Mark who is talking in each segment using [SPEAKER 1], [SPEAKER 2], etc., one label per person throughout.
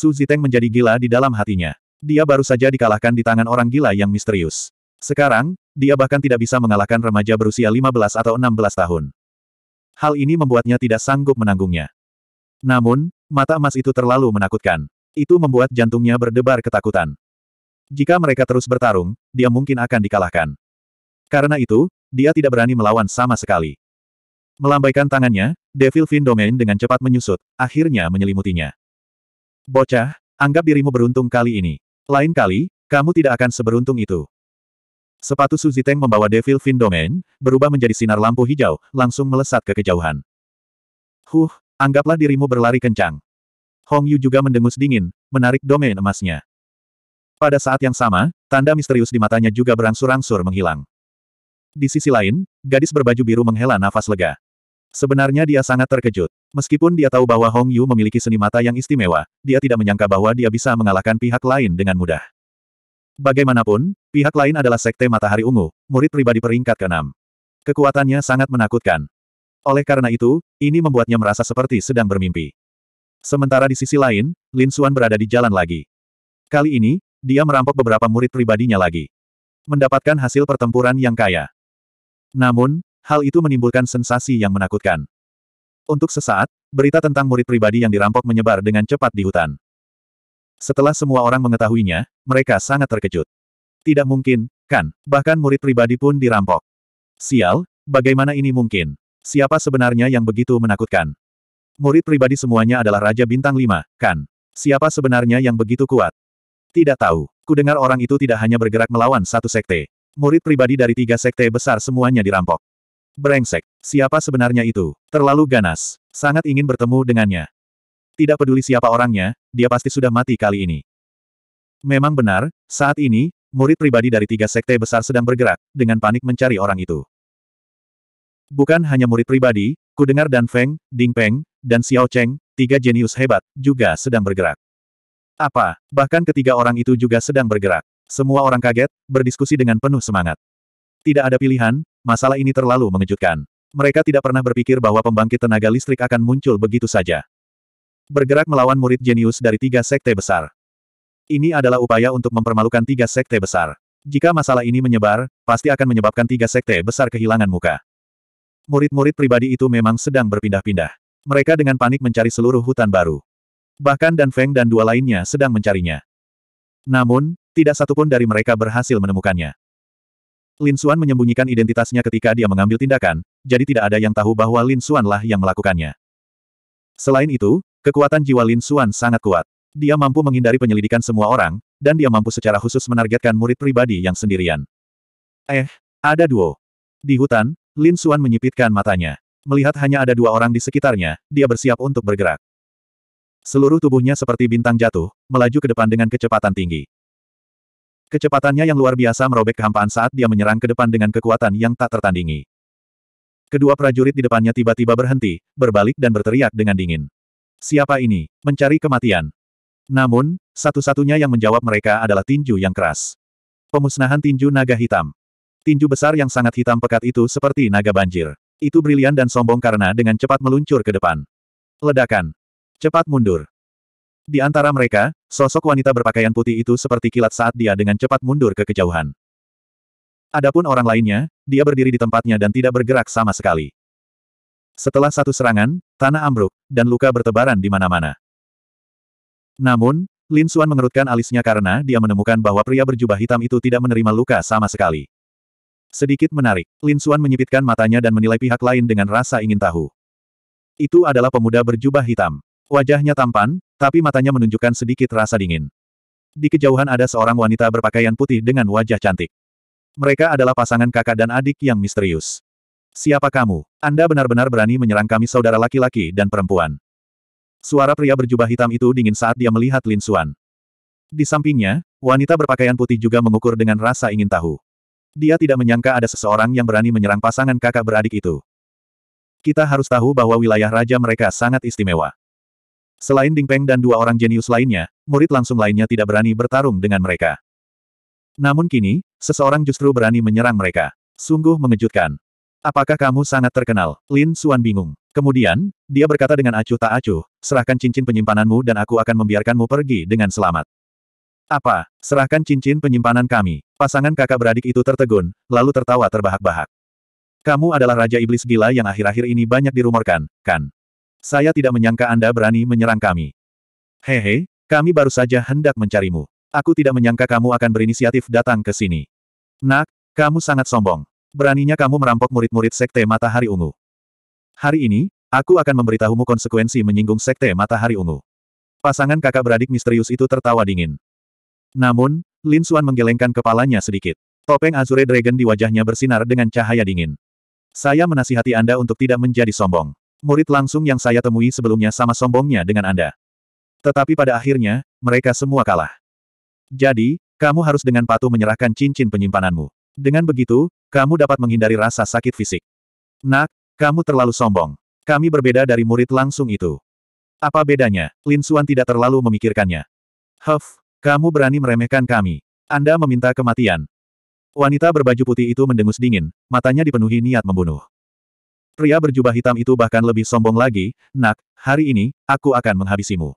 [SPEAKER 1] Su Ziteng menjadi gila di dalam hatinya. Dia baru saja dikalahkan di tangan orang gila yang misterius. Sekarang, dia bahkan tidak bisa mengalahkan remaja berusia 15 atau 16 tahun. Hal ini membuatnya tidak sanggup menanggungnya. Namun, mata emas itu terlalu menakutkan. Itu membuat jantungnya berdebar ketakutan. Jika mereka terus bertarung, dia mungkin akan dikalahkan. Karena itu, dia tidak berani melawan sama sekali. Melambaikan tangannya, Devil Fin Domain dengan cepat menyusut, akhirnya menyelimutinya. Bocah, anggap dirimu beruntung kali ini. Lain kali, kamu tidak akan seberuntung itu. Sepatu Teng membawa Devil Fin Domain, berubah menjadi sinar lampu hijau, langsung melesat ke kejauhan. Huh, anggaplah dirimu berlari kencang. Hong Yu juga mendengus dingin, menarik domain emasnya. Pada saat yang sama, tanda misterius di matanya juga berangsur-angsur menghilang. Di sisi lain, gadis berbaju biru menghela nafas lega. Sebenarnya dia sangat terkejut. Meskipun dia tahu bahwa Hong Yu memiliki seni mata yang istimewa, dia tidak menyangka bahwa dia bisa mengalahkan pihak lain dengan mudah. Bagaimanapun, pihak lain adalah Sekte Matahari Ungu, murid pribadi peringkat ke-6. Kekuatannya sangat menakutkan. Oleh karena itu, ini membuatnya merasa seperti sedang bermimpi. Sementara di sisi lain, Lin Xuan berada di jalan lagi. Kali ini, dia merampok beberapa murid pribadinya lagi. Mendapatkan hasil pertempuran yang kaya. Namun, hal itu menimbulkan sensasi yang menakutkan. Untuk sesaat, berita tentang murid pribadi yang dirampok menyebar dengan cepat di hutan. Setelah semua orang mengetahuinya, mereka sangat terkejut. Tidak mungkin, kan? Bahkan murid pribadi pun dirampok. Sial, bagaimana ini mungkin? Siapa sebenarnya yang begitu menakutkan? Murid pribadi semuanya adalah Raja Bintang 5, kan? Siapa sebenarnya yang begitu kuat? Tidak tahu. Kudengar orang itu tidak hanya bergerak melawan satu sekte. Murid pribadi dari tiga sekte besar semuanya dirampok. Brengsek, siapa sebenarnya itu? Terlalu ganas. Sangat ingin bertemu dengannya. Tidak peduli siapa orangnya, dia pasti sudah mati kali ini. Memang benar, saat ini, murid pribadi dari tiga sekte besar sedang bergerak, dengan panik mencari orang itu. Bukan hanya murid pribadi, ku dengar Dan Feng, Ding Peng, dan Xiao Cheng, tiga jenius hebat, juga sedang bergerak. Apa, bahkan ketiga orang itu juga sedang bergerak. Semua orang kaget, berdiskusi dengan penuh semangat. Tidak ada pilihan, Masalah ini terlalu mengejutkan. Mereka tidak pernah berpikir bahwa pembangkit tenaga listrik akan muncul begitu saja. Bergerak melawan murid jenius dari tiga sekte besar. Ini adalah upaya untuk mempermalukan tiga sekte besar. Jika masalah ini menyebar, pasti akan menyebabkan tiga sekte besar kehilangan muka. Murid-murid pribadi itu memang sedang berpindah-pindah. Mereka dengan panik mencari seluruh hutan baru. Bahkan Dan Feng dan dua lainnya sedang mencarinya. Namun, tidak satupun dari mereka berhasil menemukannya. Lin Xuan menyembunyikan identitasnya ketika dia mengambil tindakan, jadi tidak ada yang tahu bahwa Lin Xuan lah yang melakukannya. Selain itu, kekuatan jiwa Lin Xuan sangat kuat. Dia mampu menghindari penyelidikan semua orang, dan dia mampu secara khusus menargetkan murid pribadi yang sendirian. Eh, ada duo. Di hutan, Lin Xuan menyipitkan matanya. Melihat hanya ada dua orang di sekitarnya, dia bersiap untuk bergerak. Seluruh tubuhnya seperti bintang jatuh, melaju ke depan dengan kecepatan tinggi. Kecepatannya yang luar biasa merobek kehampaan saat dia menyerang ke depan dengan kekuatan yang tak tertandingi. Kedua prajurit di depannya tiba-tiba berhenti, berbalik dan berteriak dengan dingin. Siapa ini? Mencari kematian. Namun, satu-satunya yang menjawab mereka adalah tinju yang keras. Pemusnahan tinju naga hitam. Tinju besar yang sangat hitam pekat itu seperti naga banjir. Itu brilian dan sombong karena dengan cepat meluncur ke depan. Ledakan. Cepat mundur. Di antara mereka, sosok wanita berpakaian putih itu seperti kilat saat dia dengan cepat mundur ke kejauhan. Adapun orang lainnya, dia berdiri di tempatnya dan tidak bergerak sama sekali. Setelah satu serangan, tanah ambruk, dan luka bertebaran di mana-mana. Namun, Lin Xuan mengerutkan alisnya karena dia menemukan bahwa pria berjubah hitam itu tidak menerima luka sama sekali. Sedikit menarik, Lin Xuan menyipitkan matanya dan menilai pihak lain dengan rasa ingin tahu. Itu adalah pemuda berjubah hitam. Wajahnya tampan, tapi matanya menunjukkan sedikit rasa dingin. Di kejauhan ada seorang wanita berpakaian putih dengan wajah cantik. Mereka adalah pasangan kakak dan adik yang misterius. Siapa kamu? Anda benar-benar berani menyerang kami saudara laki-laki dan perempuan. Suara pria berjubah hitam itu dingin saat dia melihat Lin Xuan. Di sampingnya, wanita berpakaian putih juga mengukur dengan rasa ingin tahu. Dia tidak menyangka ada seseorang yang berani menyerang pasangan kakak beradik itu. Kita harus tahu bahwa wilayah raja mereka sangat istimewa. Selain Ding Peng dan dua orang jenius lainnya, murid langsung lainnya tidak berani bertarung dengan mereka. Namun kini, seseorang justru berani menyerang mereka. Sungguh mengejutkan. Apakah kamu sangat terkenal? Lin Suan bingung. Kemudian, dia berkata dengan acuh tak acuh, serahkan cincin penyimpananmu dan aku akan membiarkanmu pergi dengan selamat. Apa? Serahkan cincin penyimpanan kami. Pasangan kakak beradik itu tertegun, lalu tertawa terbahak-bahak. Kamu adalah Raja Iblis Gila yang akhir-akhir ini banyak dirumorkan, kan? Saya tidak menyangka Anda berani menyerang kami. Hehe, kami baru saja hendak mencarimu. Aku tidak menyangka kamu akan berinisiatif datang ke sini. Nak, kamu sangat sombong. Beraninya kamu merampok murid-murid Sekte Matahari Ungu. Hari ini, aku akan memberitahumu konsekuensi menyinggung Sekte Matahari Ungu. Pasangan kakak beradik misterius itu tertawa dingin. Namun, Lin Xuan menggelengkan kepalanya sedikit. Topeng Azure Dragon di wajahnya bersinar dengan cahaya dingin. Saya menasihati Anda untuk tidak menjadi sombong. Murid langsung yang saya temui sebelumnya sama sombongnya dengan Anda. Tetapi pada akhirnya, mereka semua kalah. Jadi, kamu harus dengan patuh menyerahkan cincin penyimpananmu. Dengan begitu, kamu dapat menghindari rasa sakit fisik. Nak, kamu terlalu sombong. Kami berbeda dari murid langsung itu. Apa bedanya? Lin Suan tidak terlalu memikirkannya. Huff, kamu berani meremehkan kami. Anda meminta kematian. Wanita berbaju putih itu mendengus dingin, matanya dipenuhi niat membunuh. Pria berjubah hitam itu bahkan lebih sombong lagi, nak, hari ini, aku akan menghabisimu.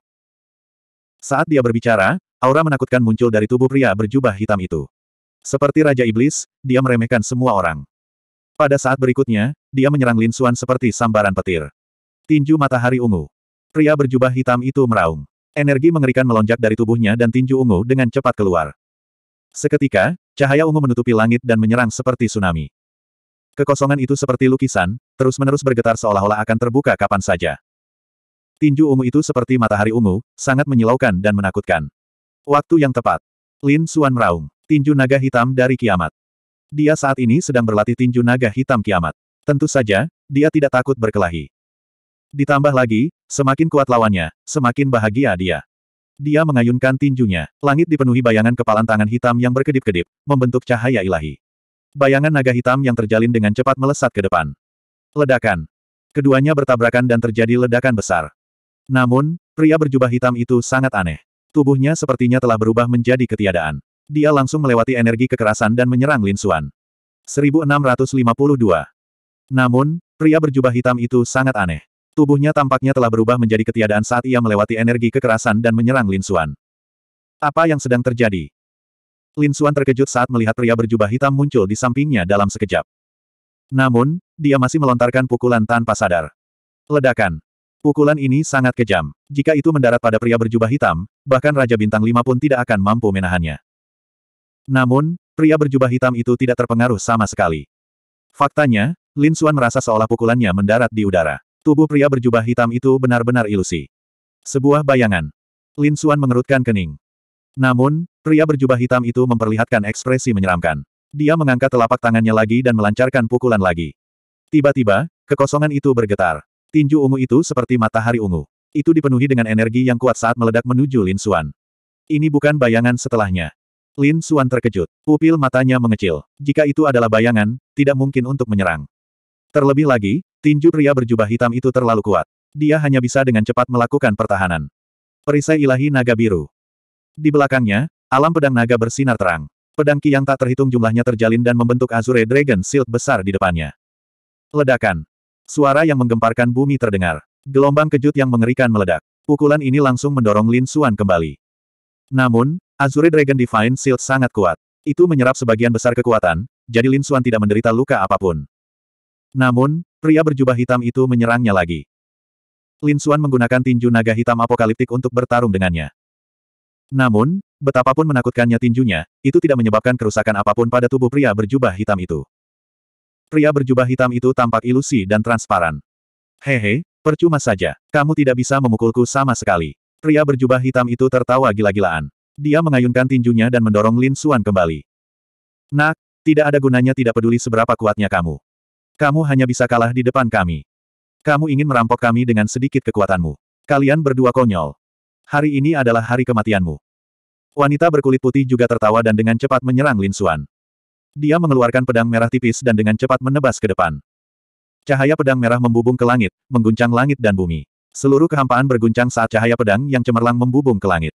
[SPEAKER 1] Saat dia berbicara, aura menakutkan muncul dari tubuh pria berjubah hitam itu. Seperti Raja Iblis, dia meremehkan semua orang. Pada saat berikutnya, dia menyerang Lin Xuan seperti sambaran petir. Tinju matahari ungu. Pria berjubah hitam itu meraung. Energi mengerikan melonjak dari tubuhnya dan tinju ungu dengan cepat keluar. Seketika, cahaya ungu menutupi langit dan menyerang seperti tsunami. Kekosongan itu seperti lukisan, terus-menerus bergetar seolah-olah akan terbuka kapan saja. Tinju ungu itu seperti matahari ungu, sangat menyilaukan dan menakutkan. Waktu yang tepat. Lin Xuan meraung. Tinju naga hitam dari kiamat. Dia saat ini sedang berlatih tinju naga hitam kiamat. Tentu saja, dia tidak takut berkelahi. Ditambah lagi, semakin kuat lawannya, semakin bahagia dia. Dia mengayunkan tinjunya. Langit dipenuhi bayangan kepalan tangan hitam yang berkedip-kedip, membentuk cahaya ilahi. Bayangan naga hitam yang terjalin dengan cepat melesat ke depan. Ledakan. Keduanya bertabrakan dan terjadi ledakan besar. Namun, pria berjubah hitam itu sangat aneh. Tubuhnya sepertinya telah berubah menjadi ketiadaan. Dia langsung melewati energi kekerasan dan menyerang Lin Xuan. 1652. Namun, pria berjubah hitam itu sangat aneh. Tubuhnya tampaknya telah berubah menjadi ketiadaan saat ia melewati energi kekerasan dan menyerang Lin Xuan. Apa yang sedang terjadi? Lin Suan terkejut saat melihat pria berjubah hitam muncul di sampingnya dalam sekejap. Namun, dia masih melontarkan pukulan tanpa sadar. Ledakan. Pukulan ini sangat kejam. Jika itu mendarat pada pria berjubah hitam, bahkan Raja Bintang Lima pun tidak akan mampu menahannya. Namun, pria berjubah hitam itu tidak terpengaruh sama sekali. Faktanya, Lin Suan merasa seolah pukulannya mendarat di udara. Tubuh pria berjubah hitam itu benar-benar ilusi. Sebuah bayangan. Lin Suan mengerutkan kening. Namun, Pria berjubah hitam itu memperlihatkan ekspresi menyeramkan. Dia mengangkat telapak tangannya lagi dan melancarkan pukulan lagi. Tiba-tiba, kekosongan itu bergetar. Tinju ungu itu seperti matahari ungu. Itu dipenuhi dengan energi yang kuat saat meledak menuju Lin Xuan. Ini bukan bayangan setelahnya. Lin Xuan terkejut. Pupil matanya mengecil. Jika itu adalah bayangan, tidak mungkin untuk menyerang. Terlebih lagi, tinju pria berjubah hitam itu terlalu kuat. Dia hanya bisa dengan cepat melakukan pertahanan. Perisai ilahi naga biru. Di belakangnya, Alam pedang naga bersinar terang. Pedang Ki yang tak terhitung jumlahnya terjalin dan membentuk Azure Dragon Shield besar di depannya. Ledakan. Suara yang menggemparkan bumi terdengar. Gelombang kejut yang mengerikan meledak. Pukulan ini langsung mendorong Lin Xuan kembali. Namun, Azure Dragon Divine Shield sangat kuat. Itu menyerap sebagian besar kekuatan, jadi Lin Xuan tidak menderita luka apapun. Namun, pria berjubah hitam itu menyerangnya lagi. Lin Xuan menggunakan tinju naga hitam apokaliptik untuk bertarung dengannya. Namun, Betapapun menakutkannya tinjunya, itu tidak menyebabkan kerusakan apapun pada tubuh pria berjubah hitam itu. Pria berjubah hitam itu tampak ilusi dan transparan. Hehe, percuma saja. Kamu tidak bisa memukulku sama sekali. Pria berjubah hitam itu tertawa gila-gilaan. Dia mengayunkan tinjunya dan mendorong Lin Xuan kembali. Nak, tidak ada gunanya tidak peduli seberapa kuatnya kamu. Kamu hanya bisa kalah di depan kami. Kamu ingin merampok kami dengan sedikit kekuatanmu. Kalian berdua konyol. Hari ini adalah hari kematianmu. Wanita berkulit putih juga tertawa dan dengan cepat menyerang Lin Xuan. Dia mengeluarkan pedang merah tipis dan dengan cepat menebas ke depan. Cahaya pedang merah membubung ke langit, mengguncang langit dan bumi. Seluruh kehampaan berguncang saat cahaya pedang yang cemerlang membubung ke langit.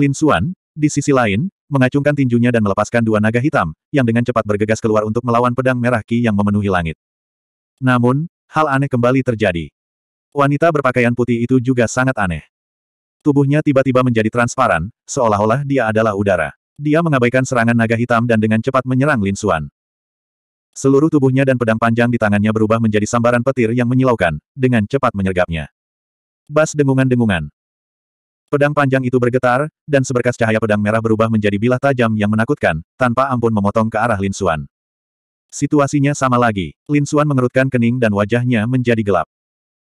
[SPEAKER 1] Lin Xuan, di sisi lain, mengacungkan tinjunya dan melepaskan dua naga hitam, yang dengan cepat bergegas keluar untuk melawan pedang merah Ki yang memenuhi langit. Namun, hal aneh kembali terjadi. Wanita berpakaian putih itu juga sangat aneh. Tubuhnya tiba-tiba menjadi transparan, seolah-olah dia adalah udara. Dia mengabaikan serangan naga hitam dan dengan cepat menyerang Lin Xuan. Seluruh tubuhnya dan pedang panjang di tangannya berubah menjadi sambaran petir yang menyilaukan, dengan cepat menyergapnya. Bas dengungan-dengungan. Pedang panjang itu bergetar, dan seberkas cahaya pedang merah berubah menjadi bilah tajam yang menakutkan, tanpa ampun memotong ke arah Lin Xuan. Situasinya sama lagi. Lin Xuan mengerutkan kening dan wajahnya menjadi gelap.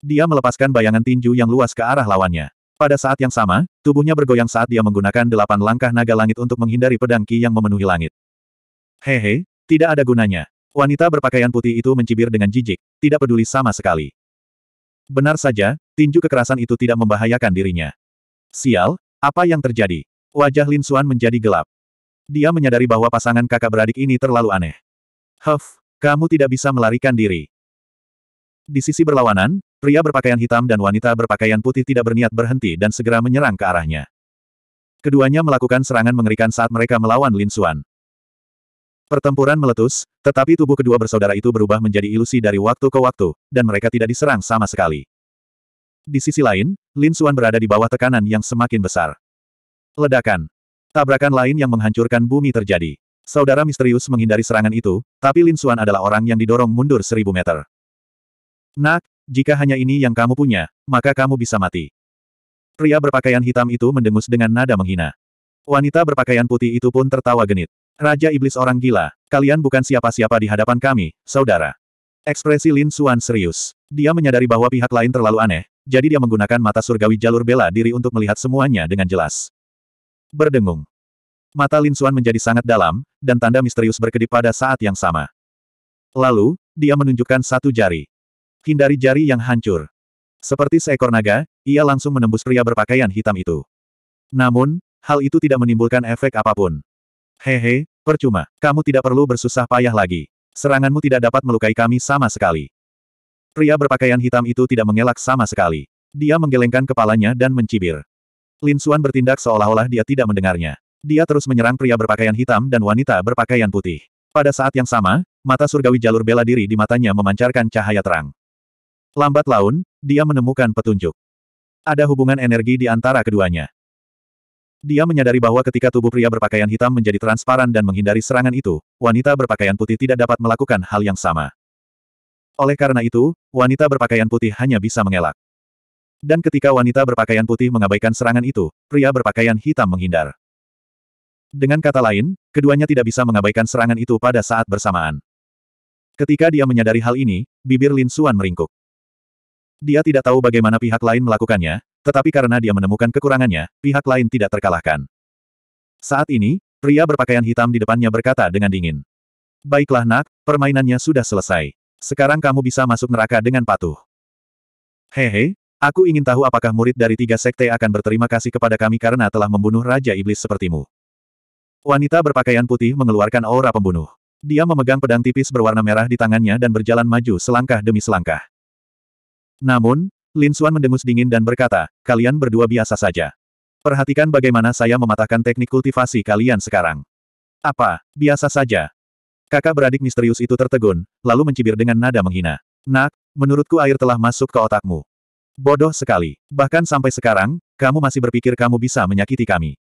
[SPEAKER 1] Dia melepaskan bayangan tinju yang luas ke arah lawannya. Pada saat yang sama, tubuhnya bergoyang saat dia menggunakan delapan langkah naga langit untuk menghindari pedang Ki yang memenuhi langit. Hehe, tidak ada gunanya. Wanita berpakaian putih itu mencibir dengan jijik, tidak peduli sama sekali. Benar saja, tinju kekerasan itu tidak membahayakan dirinya. Sial, apa yang terjadi? Wajah Lin Suan menjadi gelap. Dia menyadari bahwa pasangan kakak beradik ini terlalu aneh. Huff, kamu tidak bisa melarikan diri. Di sisi berlawanan, pria berpakaian hitam dan wanita berpakaian putih tidak berniat berhenti dan segera menyerang ke arahnya. Keduanya melakukan serangan mengerikan saat mereka melawan Lin Xuan. Pertempuran meletus, tetapi tubuh kedua bersaudara itu berubah menjadi ilusi dari waktu ke waktu, dan mereka tidak diserang sama sekali. Di sisi lain, Lin Xuan berada di bawah tekanan yang semakin besar. Ledakan. Tabrakan lain yang menghancurkan bumi terjadi. Saudara misterius menghindari serangan itu, tapi Lin Xuan adalah orang yang didorong mundur seribu meter. Nak, jika hanya ini yang kamu punya, maka kamu bisa mati. Pria berpakaian hitam itu mendengus dengan nada menghina. Wanita berpakaian putih itu pun tertawa genit. Raja Iblis orang gila, kalian bukan siapa-siapa di hadapan kami, saudara. Ekspresi Lin Suan serius. Dia menyadari bahwa pihak lain terlalu aneh, jadi dia menggunakan mata surgawi jalur bela diri untuk melihat semuanya dengan jelas. Berdengung. Mata Lin Suan menjadi sangat dalam, dan tanda misterius berkedip pada saat yang sama. Lalu, dia menunjukkan satu jari. Hindari jari yang hancur. Seperti seekor naga, ia langsung menembus pria berpakaian hitam itu. Namun, hal itu tidak menimbulkan efek apapun. Hehe, percuma. Kamu tidak perlu bersusah payah lagi. Seranganmu tidak dapat melukai kami sama sekali. Pria berpakaian hitam itu tidak mengelak sama sekali. Dia menggelengkan kepalanya dan mencibir. Lin Xuan bertindak seolah-olah dia tidak mendengarnya. Dia terus menyerang pria berpakaian hitam dan wanita berpakaian putih. Pada saat yang sama, mata surgawi jalur bela diri di matanya memancarkan cahaya terang. Lambat laun, dia menemukan petunjuk. Ada hubungan energi di antara keduanya. Dia menyadari bahwa ketika tubuh pria berpakaian hitam menjadi transparan dan menghindari serangan itu, wanita berpakaian putih tidak dapat melakukan hal yang sama. Oleh karena itu, wanita berpakaian putih hanya bisa mengelak. Dan ketika wanita berpakaian putih mengabaikan serangan itu, pria berpakaian hitam menghindar. Dengan kata lain, keduanya tidak bisa mengabaikan serangan itu pada saat bersamaan. Ketika dia menyadari hal ini, bibir Lin Suan meringkuk. Dia tidak tahu bagaimana pihak lain melakukannya, tetapi karena dia menemukan kekurangannya, pihak lain tidak terkalahkan. Saat ini, pria berpakaian hitam di depannya berkata dengan dingin. Baiklah nak, permainannya sudah selesai. Sekarang kamu bisa masuk neraka dengan patuh. Hehe, aku ingin tahu apakah murid dari tiga sekte akan berterima kasih kepada kami karena telah membunuh Raja Iblis sepertimu. Wanita berpakaian putih mengeluarkan aura pembunuh. Dia memegang pedang tipis berwarna merah di tangannya dan berjalan maju selangkah demi selangkah. Namun, Lin Xuan mendengus dingin dan berkata, kalian berdua biasa saja. Perhatikan bagaimana saya mematahkan teknik kultivasi kalian sekarang. Apa, biasa saja? Kakak beradik misterius itu tertegun, lalu mencibir dengan nada menghina. Nak, menurutku air telah masuk ke otakmu. Bodoh sekali. Bahkan sampai sekarang, kamu masih berpikir kamu bisa menyakiti kami.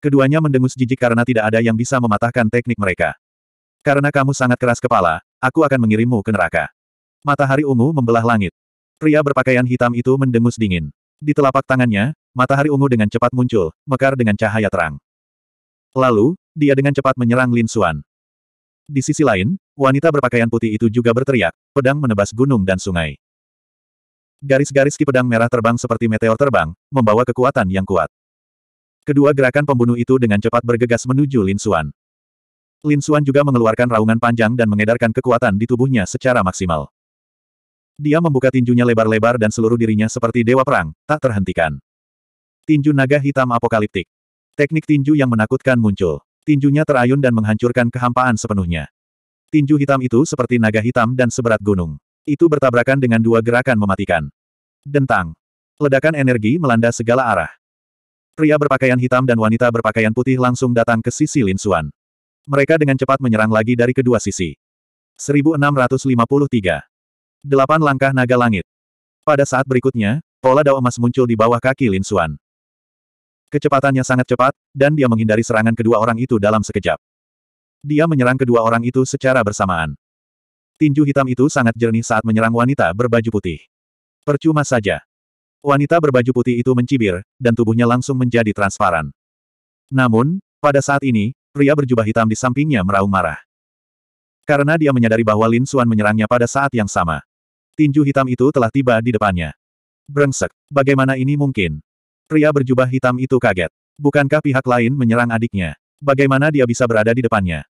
[SPEAKER 1] Keduanya mendengus jijik karena tidak ada yang bisa mematahkan teknik mereka. Karena kamu sangat keras kepala, aku akan mengirimmu ke neraka. Matahari ungu membelah langit. Pria berpakaian hitam itu mendengus dingin. Di telapak tangannya, matahari ungu dengan cepat muncul, mekar dengan cahaya terang. Lalu, dia dengan cepat menyerang Lin Xuan. Di sisi lain, wanita berpakaian putih itu juga berteriak, pedang menebas gunung dan sungai. Garis-garis ki pedang merah terbang seperti meteor terbang, membawa kekuatan yang kuat. Kedua gerakan pembunuh itu dengan cepat bergegas menuju Lin Xuan. Lin Xuan juga mengeluarkan raungan panjang dan mengedarkan kekuatan di tubuhnya secara maksimal. Dia membuka tinjunya lebar-lebar dan seluruh dirinya seperti dewa perang, tak terhentikan. Tinju naga hitam apokaliptik. Teknik tinju yang menakutkan muncul. Tinjunya terayun dan menghancurkan kehampaan sepenuhnya. Tinju hitam itu seperti naga hitam dan seberat gunung. Itu bertabrakan dengan dua gerakan mematikan. Dentang. Ledakan energi melanda segala arah. Pria berpakaian hitam dan wanita berpakaian putih langsung datang ke sisi Lin Xuan. Mereka dengan cepat menyerang lagi dari kedua sisi. 1653 Delapan langkah naga langit. Pada saat berikutnya, pola dao emas muncul di bawah kaki Lin Xuan. Kecepatannya sangat cepat, dan dia menghindari serangan kedua orang itu dalam sekejap. Dia menyerang kedua orang itu secara bersamaan. Tinju hitam itu sangat jernih saat menyerang wanita berbaju putih. Percuma saja. Wanita berbaju putih itu mencibir, dan tubuhnya langsung menjadi transparan. Namun, pada saat ini, pria berjubah hitam di sampingnya meraung marah. Karena dia menyadari bahwa Lin Xuan menyerangnya pada saat yang sama tinju hitam itu telah tiba di depannya. Brengsek, bagaimana ini mungkin? Pria berjubah hitam itu kaget. Bukankah pihak lain menyerang adiknya? Bagaimana dia bisa berada di depannya?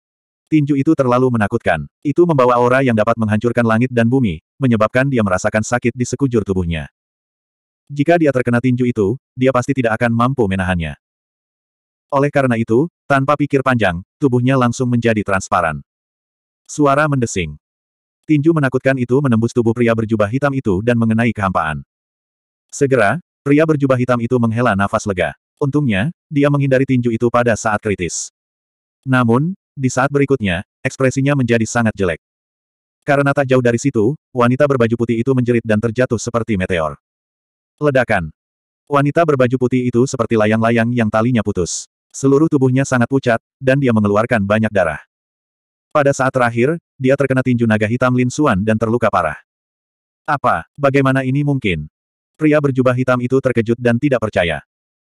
[SPEAKER 1] Tinju itu terlalu menakutkan. Itu membawa aura yang dapat menghancurkan langit dan bumi, menyebabkan dia merasakan sakit di sekujur tubuhnya. Jika dia terkena tinju itu, dia pasti tidak akan mampu menahannya. Oleh karena itu, tanpa pikir panjang, tubuhnya langsung menjadi transparan. Suara mendesing. Tinju menakutkan itu menembus tubuh pria berjubah hitam itu dan mengenai kehampaan. Segera, pria berjubah hitam itu menghela nafas lega. Untungnya, dia menghindari tinju itu pada saat kritis. Namun, di saat berikutnya, ekspresinya menjadi sangat jelek. Karena tak jauh dari situ, wanita berbaju putih itu menjerit dan terjatuh seperti meteor. Ledakan. Wanita berbaju putih itu seperti layang-layang yang talinya putus. Seluruh tubuhnya sangat pucat, dan dia mengeluarkan banyak darah. Pada saat terakhir, dia terkena tinju naga hitam Lin Suan dan terluka parah. Apa, bagaimana ini mungkin? Pria berjubah hitam itu terkejut dan tidak percaya.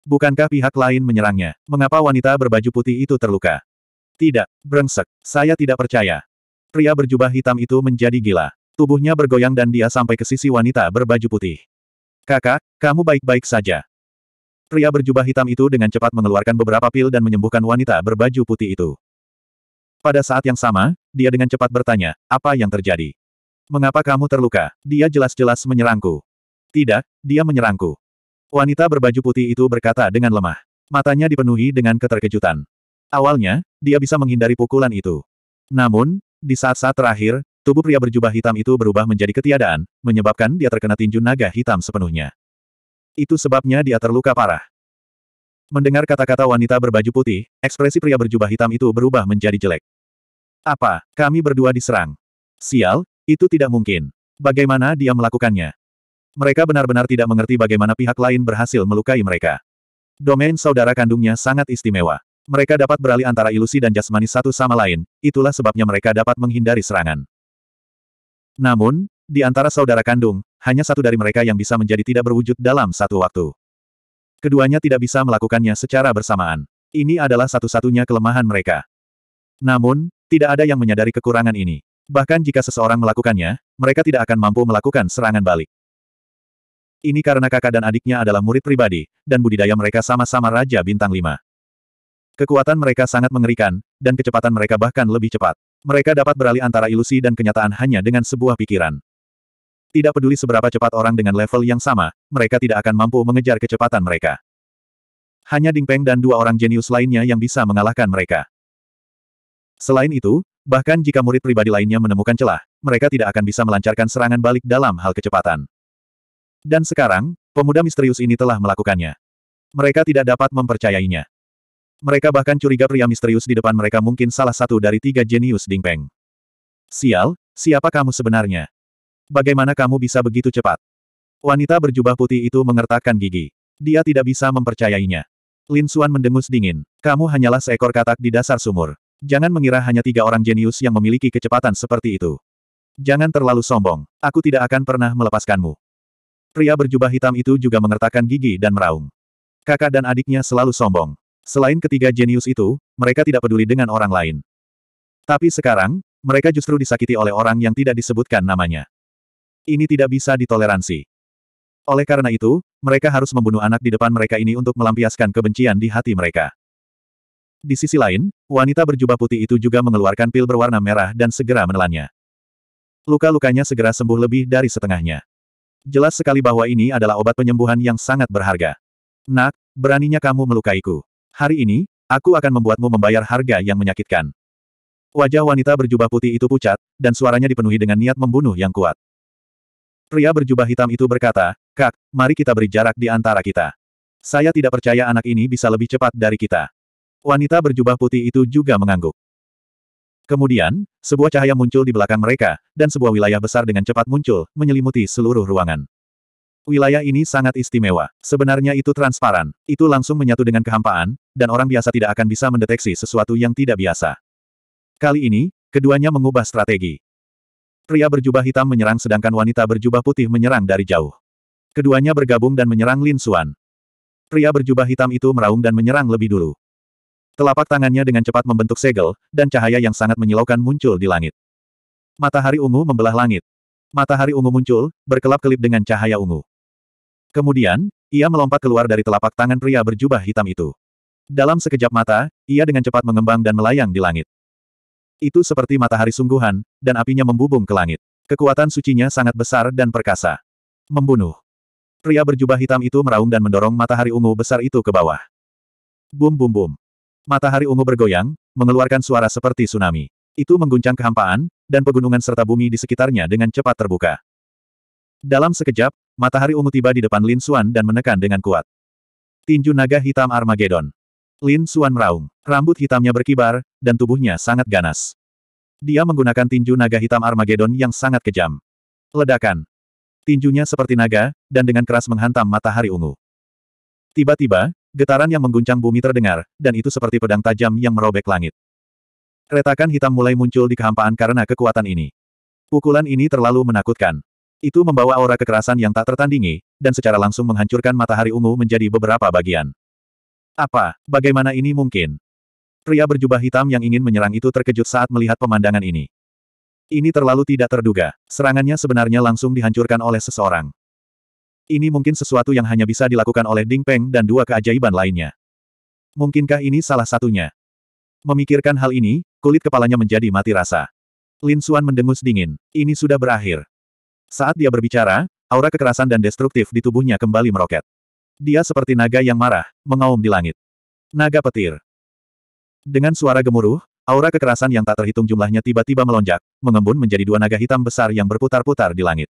[SPEAKER 1] Bukankah pihak lain menyerangnya? Mengapa wanita berbaju putih itu terluka? Tidak, brengsek, saya tidak percaya. Pria berjubah hitam itu menjadi gila. Tubuhnya bergoyang dan dia sampai ke sisi wanita berbaju putih. Kakak, kamu baik-baik saja. Pria berjubah hitam itu dengan cepat mengeluarkan beberapa pil dan menyembuhkan wanita berbaju putih itu. Pada saat yang sama, dia dengan cepat bertanya, apa yang terjadi? Mengapa kamu terluka? Dia jelas-jelas menyerangku. Tidak, dia menyerangku. Wanita berbaju putih itu berkata dengan lemah. Matanya dipenuhi dengan keterkejutan. Awalnya, dia bisa menghindari pukulan itu. Namun, di saat-saat terakhir, tubuh pria berjubah hitam itu berubah menjadi ketiadaan, menyebabkan dia terkena tinju naga hitam sepenuhnya. Itu sebabnya dia terluka parah. Mendengar kata-kata wanita berbaju putih, ekspresi pria berjubah hitam itu berubah menjadi jelek. Apa, kami berdua diserang? Sial, itu tidak mungkin. Bagaimana dia melakukannya? Mereka benar-benar tidak mengerti bagaimana pihak lain berhasil melukai mereka. Domain saudara kandungnya sangat istimewa. Mereka dapat beralih antara ilusi dan jasmani satu sama lain, itulah sebabnya mereka dapat menghindari serangan. Namun, di antara saudara kandung, hanya satu dari mereka yang bisa menjadi tidak berwujud dalam satu waktu. Keduanya tidak bisa melakukannya secara bersamaan. Ini adalah satu-satunya kelemahan mereka. Namun, tidak ada yang menyadari kekurangan ini. Bahkan jika seseorang melakukannya, mereka tidak akan mampu melakukan serangan balik. Ini karena kakak dan adiknya adalah murid pribadi, dan budidaya mereka sama-sama Raja Bintang 5. Kekuatan mereka sangat mengerikan, dan kecepatan mereka bahkan lebih cepat. Mereka dapat beralih antara ilusi dan kenyataan hanya dengan sebuah pikiran. Tidak peduli seberapa cepat orang dengan level yang sama, mereka tidak akan mampu mengejar kecepatan mereka. Hanya Ding Peng dan dua orang jenius lainnya yang bisa mengalahkan mereka. Selain itu, bahkan jika murid pribadi lainnya menemukan celah, mereka tidak akan bisa melancarkan serangan balik dalam hal kecepatan. Dan sekarang, pemuda misterius ini telah melakukannya. Mereka tidak dapat mempercayainya. Mereka bahkan curiga pria misterius di depan mereka mungkin salah satu dari tiga jenius Ding Peng. Sial, siapa kamu sebenarnya? Bagaimana kamu bisa begitu cepat? Wanita berjubah putih itu mengertakkan gigi. Dia tidak bisa mempercayainya. Lin Xuan mendengus dingin. Kamu hanyalah seekor katak di dasar sumur. Jangan mengira hanya tiga orang jenius yang memiliki kecepatan seperti itu. Jangan terlalu sombong, aku tidak akan pernah melepaskanmu. Pria berjubah hitam itu juga mengertakkan gigi dan meraung. Kakak dan adiknya selalu sombong. Selain ketiga jenius itu, mereka tidak peduli dengan orang lain. Tapi sekarang, mereka justru disakiti oleh orang yang tidak disebutkan namanya. Ini tidak bisa ditoleransi. Oleh karena itu, mereka harus membunuh anak di depan mereka ini untuk melampiaskan kebencian di hati mereka. Di sisi lain, wanita berjubah putih itu juga mengeluarkan pil berwarna merah dan segera menelannya. Luka-lukanya segera sembuh lebih dari setengahnya. Jelas sekali bahwa ini adalah obat penyembuhan yang sangat berharga. Nak, beraninya kamu melukaiku. Hari ini, aku akan membuatmu membayar harga yang menyakitkan. Wajah wanita berjubah putih itu pucat, dan suaranya dipenuhi dengan niat membunuh yang kuat. Pria berjubah hitam itu berkata, Kak, mari kita beri jarak di antara kita. Saya tidak percaya anak ini bisa lebih cepat dari kita. Wanita berjubah putih itu juga mengangguk. Kemudian, sebuah cahaya muncul di belakang mereka, dan sebuah wilayah besar dengan cepat muncul, menyelimuti seluruh ruangan. Wilayah ini sangat istimewa. Sebenarnya itu transparan. Itu langsung menyatu dengan kehampaan, dan orang biasa tidak akan bisa mendeteksi sesuatu yang tidak biasa. Kali ini, keduanya mengubah strategi. Pria berjubah hitam menyerang sedangkan wanita berjubah putih menyerang dari jauh. Keduanya bergabung dan menyerang Lin Xuan. Pria berjubah hitam itu meraung dan menyerang lebih dulu. Telapak tangannya dengan cepat membentuk segel, dan cahaya yang sangat menyilaukan muncul di langit. Matahari ungu membelah langit. Matahari ungu muncul, berkelap-kelip dengan cahaya ungu. Kemudian, ia melompat keluar dari telapak tangan pria berjubah hitam itu. Dalam sekejap mata, ia dengan cepat mengembang dan melayang di langit. Itu seperti matahari sungguhan, dan apinya membubung ke langit. Kekuatan sucinya sangat besar dan perkasa. Membunuh. Pria berjubah hitam itu meraung dan mendorong matahari ungu besar itu ke bawah. Bum bum bum. Matahari ungu bergoyang, mengeluarkan suara seperti tsunami. Itu mengguncang kehampaan, dan pegunungan serta bumi di sekitarnya dengan cepat terbuka. Dalam sekejap, matahari ungu tiba di depan Lin Xuan dan menekan dengan kuat. Tinju naga hitam Armageddon. Lin Xuan meraung, rambut hitamnya berkibar, dan tubuhnya sangat ganas. Dia menggunakan tinju naga hitam Armageddon yang sangat kejam. Ledakan. Tinjunya seperti naga, dan dengan keras menghantam matahari ungu. Tiba-tiba, Getaran yang mengguncang bumi terdengar, dan itu seperti pedang tajam yang merobek langit. Retakan hitam mulai muncul di kehampaan karena kekuatan ini. Pukulan ini terlalu menakutkan. Itu membawa aura kekerasan yang tak tertandingi, dan secara langsung menghancurkan matahari ungu menjadi beberapa bagian. Apa, bagaimana ini mungkin? Pria berjubah hitam yang ingin menyerang itu terkejut saat melihat pemandangan ini. Ini terlalu tidak terduga. Serangannya sebenarnya langsung dihancurkan oleh seseorang. Ini mungkin sesuatu yang hanya bisa dilakukan oleh Ding Peng dan dua keajaiban lainnya. Mungkinkah ini salah satunya? Memikirkan hal ini, kulit kepalanya menjadi mati rasa. Lin Xuan mendengus dingin. Ini sudah berakhir. Saat dia berbicara, aura kekerasan dan destruktif di tubuhnya kembali meroket. Dia seperti naga yang marah, mengaum di langit. Naga petir. Dengan suara gemuruh, aura kekerasan yang tak terhitung jumlahnya tiba-tiba melonjak, mengembun menjadi dua naga hitam besar yang berputar-putar di langit.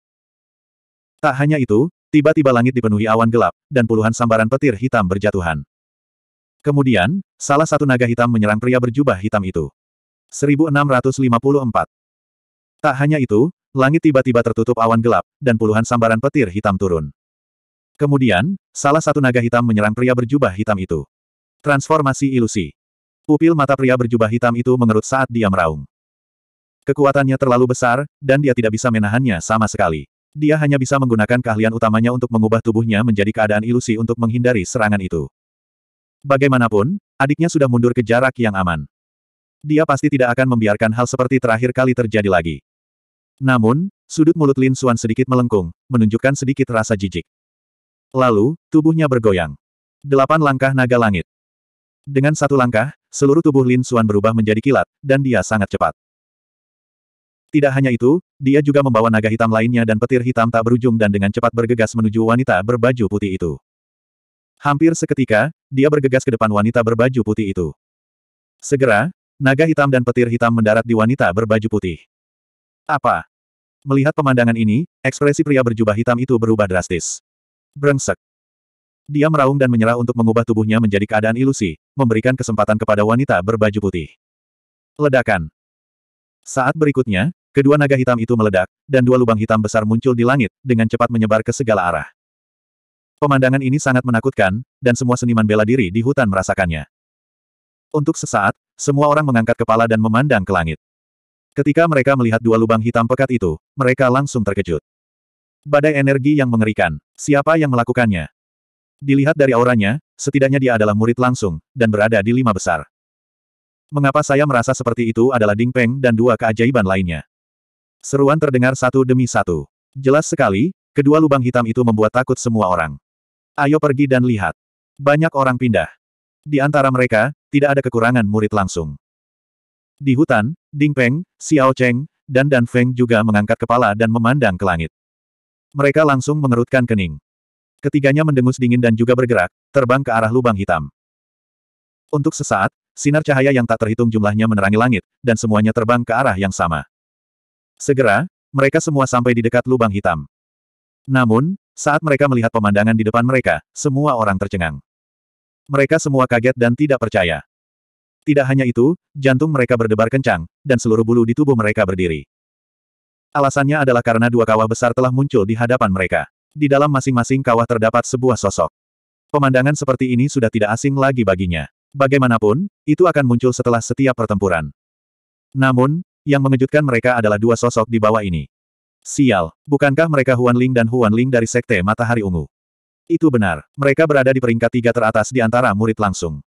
[SPEAKER 1] Tak hanya itu, Tiba-tiba langit dipenuhi awan gelap, dan puluhan sambaran petir hitam berjatuhan. Kemudian, salah satu naga hitam menyerang pria berjubah hitam itu. 1654. Tak hanya itu, langit tiba-tiba tertutup awan gelap, dan puluhan sambaran petir hitam turun. Kemudian, salah satu naga hitam menyerang pria berjubah hitam itu. Transformasi ilusi. Pupil mata pria berjubah hitam itu mengerut saat dia meraung. Kekuatannya terlalu besar, dan dia tidak bisa menahannya sama sekali. Dia hanya bisa menggunakan keahlian utamanya untuk mengubah tubuhnya menjadi keadaan ilusi untuk menghindari serangan itu. Bagaimanapun, adiknya sudah mundur ke jarak yang aman. Dia pasti tidak akan membiarkan hal seperti terakhir kali terjadi lagi. Namun, sudut mulut Lin Suan sedikit melengkung, menunjukkan sedikit rasa jijik. Lalu, tubuhnya bergoyang. Delapan langkah naga langit. Dengan satu langkah, seluruh tubuh Lin Suan berubah menjadi kilat, dan dia sangat cepat. Tidak hanya itu, dia juga membawa naga hitam lainnya dan petir hitam tak berujung dan dengan cepat bergegas menuju wanita berbaju putih itu. Hampir seketika, dia bergegas ke depan wanita berbaju putih itu. Segera, naga hitam dan petir hitam mendarat di wanita berbaju putih. Apa? Melihat pemandangan ini, ekspresi pria berjubah hitam itu berubah drastis. Brengsek. Dia meraung dan menyerah untuk mengubah tubuhnya menjadi keadaan ilusi, memberikan kesempatan kepada wanita berbaju putih. Ledakan. Saat berikutnya, Kedua naga hitam itu meledak, dan dua lubang hitam besar muncul di langit, dengan cepat menyebar ke segala arah. Pemandangan ini sangat menakutkan, dan semua seniman bela diri di hutan merasakannya. Untuk sesaat, semua orang mengangkat kepala dan memandang ke langit. Ketika mereka melihat dua lubang hitam pekat itu, mereka langsung terkejut. Badai energi yang mengerikan. Siapa yang melakukannya? Dilihat dari auranya, setidaknya dia adalah murid langsung, dan berada di lima besar. Mengapa saya merasa seperti itu adalah Ding Peng dan dua keajaiban lainnya. Seruan terdengar satu demi satu. Jelas sekali, kedua lubang hitam itu membuat takut semua orang. Ayo pergi dan lihat. Banyak orang pindah. Di antara mereka, tidak ada kekurangan murid langsung. Di hutan, Ding Peng, Xiao Cheng, dan Dan Feng juga mengangkat kepala dan memandang ke langit. Mereka langsung mengerutkan kening. Ketiganya mendengus dingin dan juga bergerak, terbang ke arah lubang hitam. Untuk sesaat, sinar cahaya yang tak terhitung jumlahnya menerangi langit, dan semuanya terbang ke arah yang sama. Segera, mereka semua sampai di dekat lubang hitam. Namun, saat mereka melihat pemandangan di depan mereka, semua orang tercengang. Mereka semua kaget dan tidak percaya. Tidak hanya itu, jantung mereka berdebar kencang, dan seluruh bulu di tubuh mereka berdiri. Alasannya adalah karena dua kawah besar telah muncul di hadapan mereka. Di dalam masing-masing kawah terdapat sebuah sosok. Pemandangan seperti ini sudah tidak asing lagi baginya. Bagaimanapun, itu akan muncul setelah setiap pertempuran. Namun, yang mengejutkan mereka adalah dua sosok di bawah ini. Sial, bukankah mereka Huan Ling dan Huan Ling dari Sekte Matahari Ungu? Itu benar, mereka berada di peringkat tiga teratas di antara murid langsung.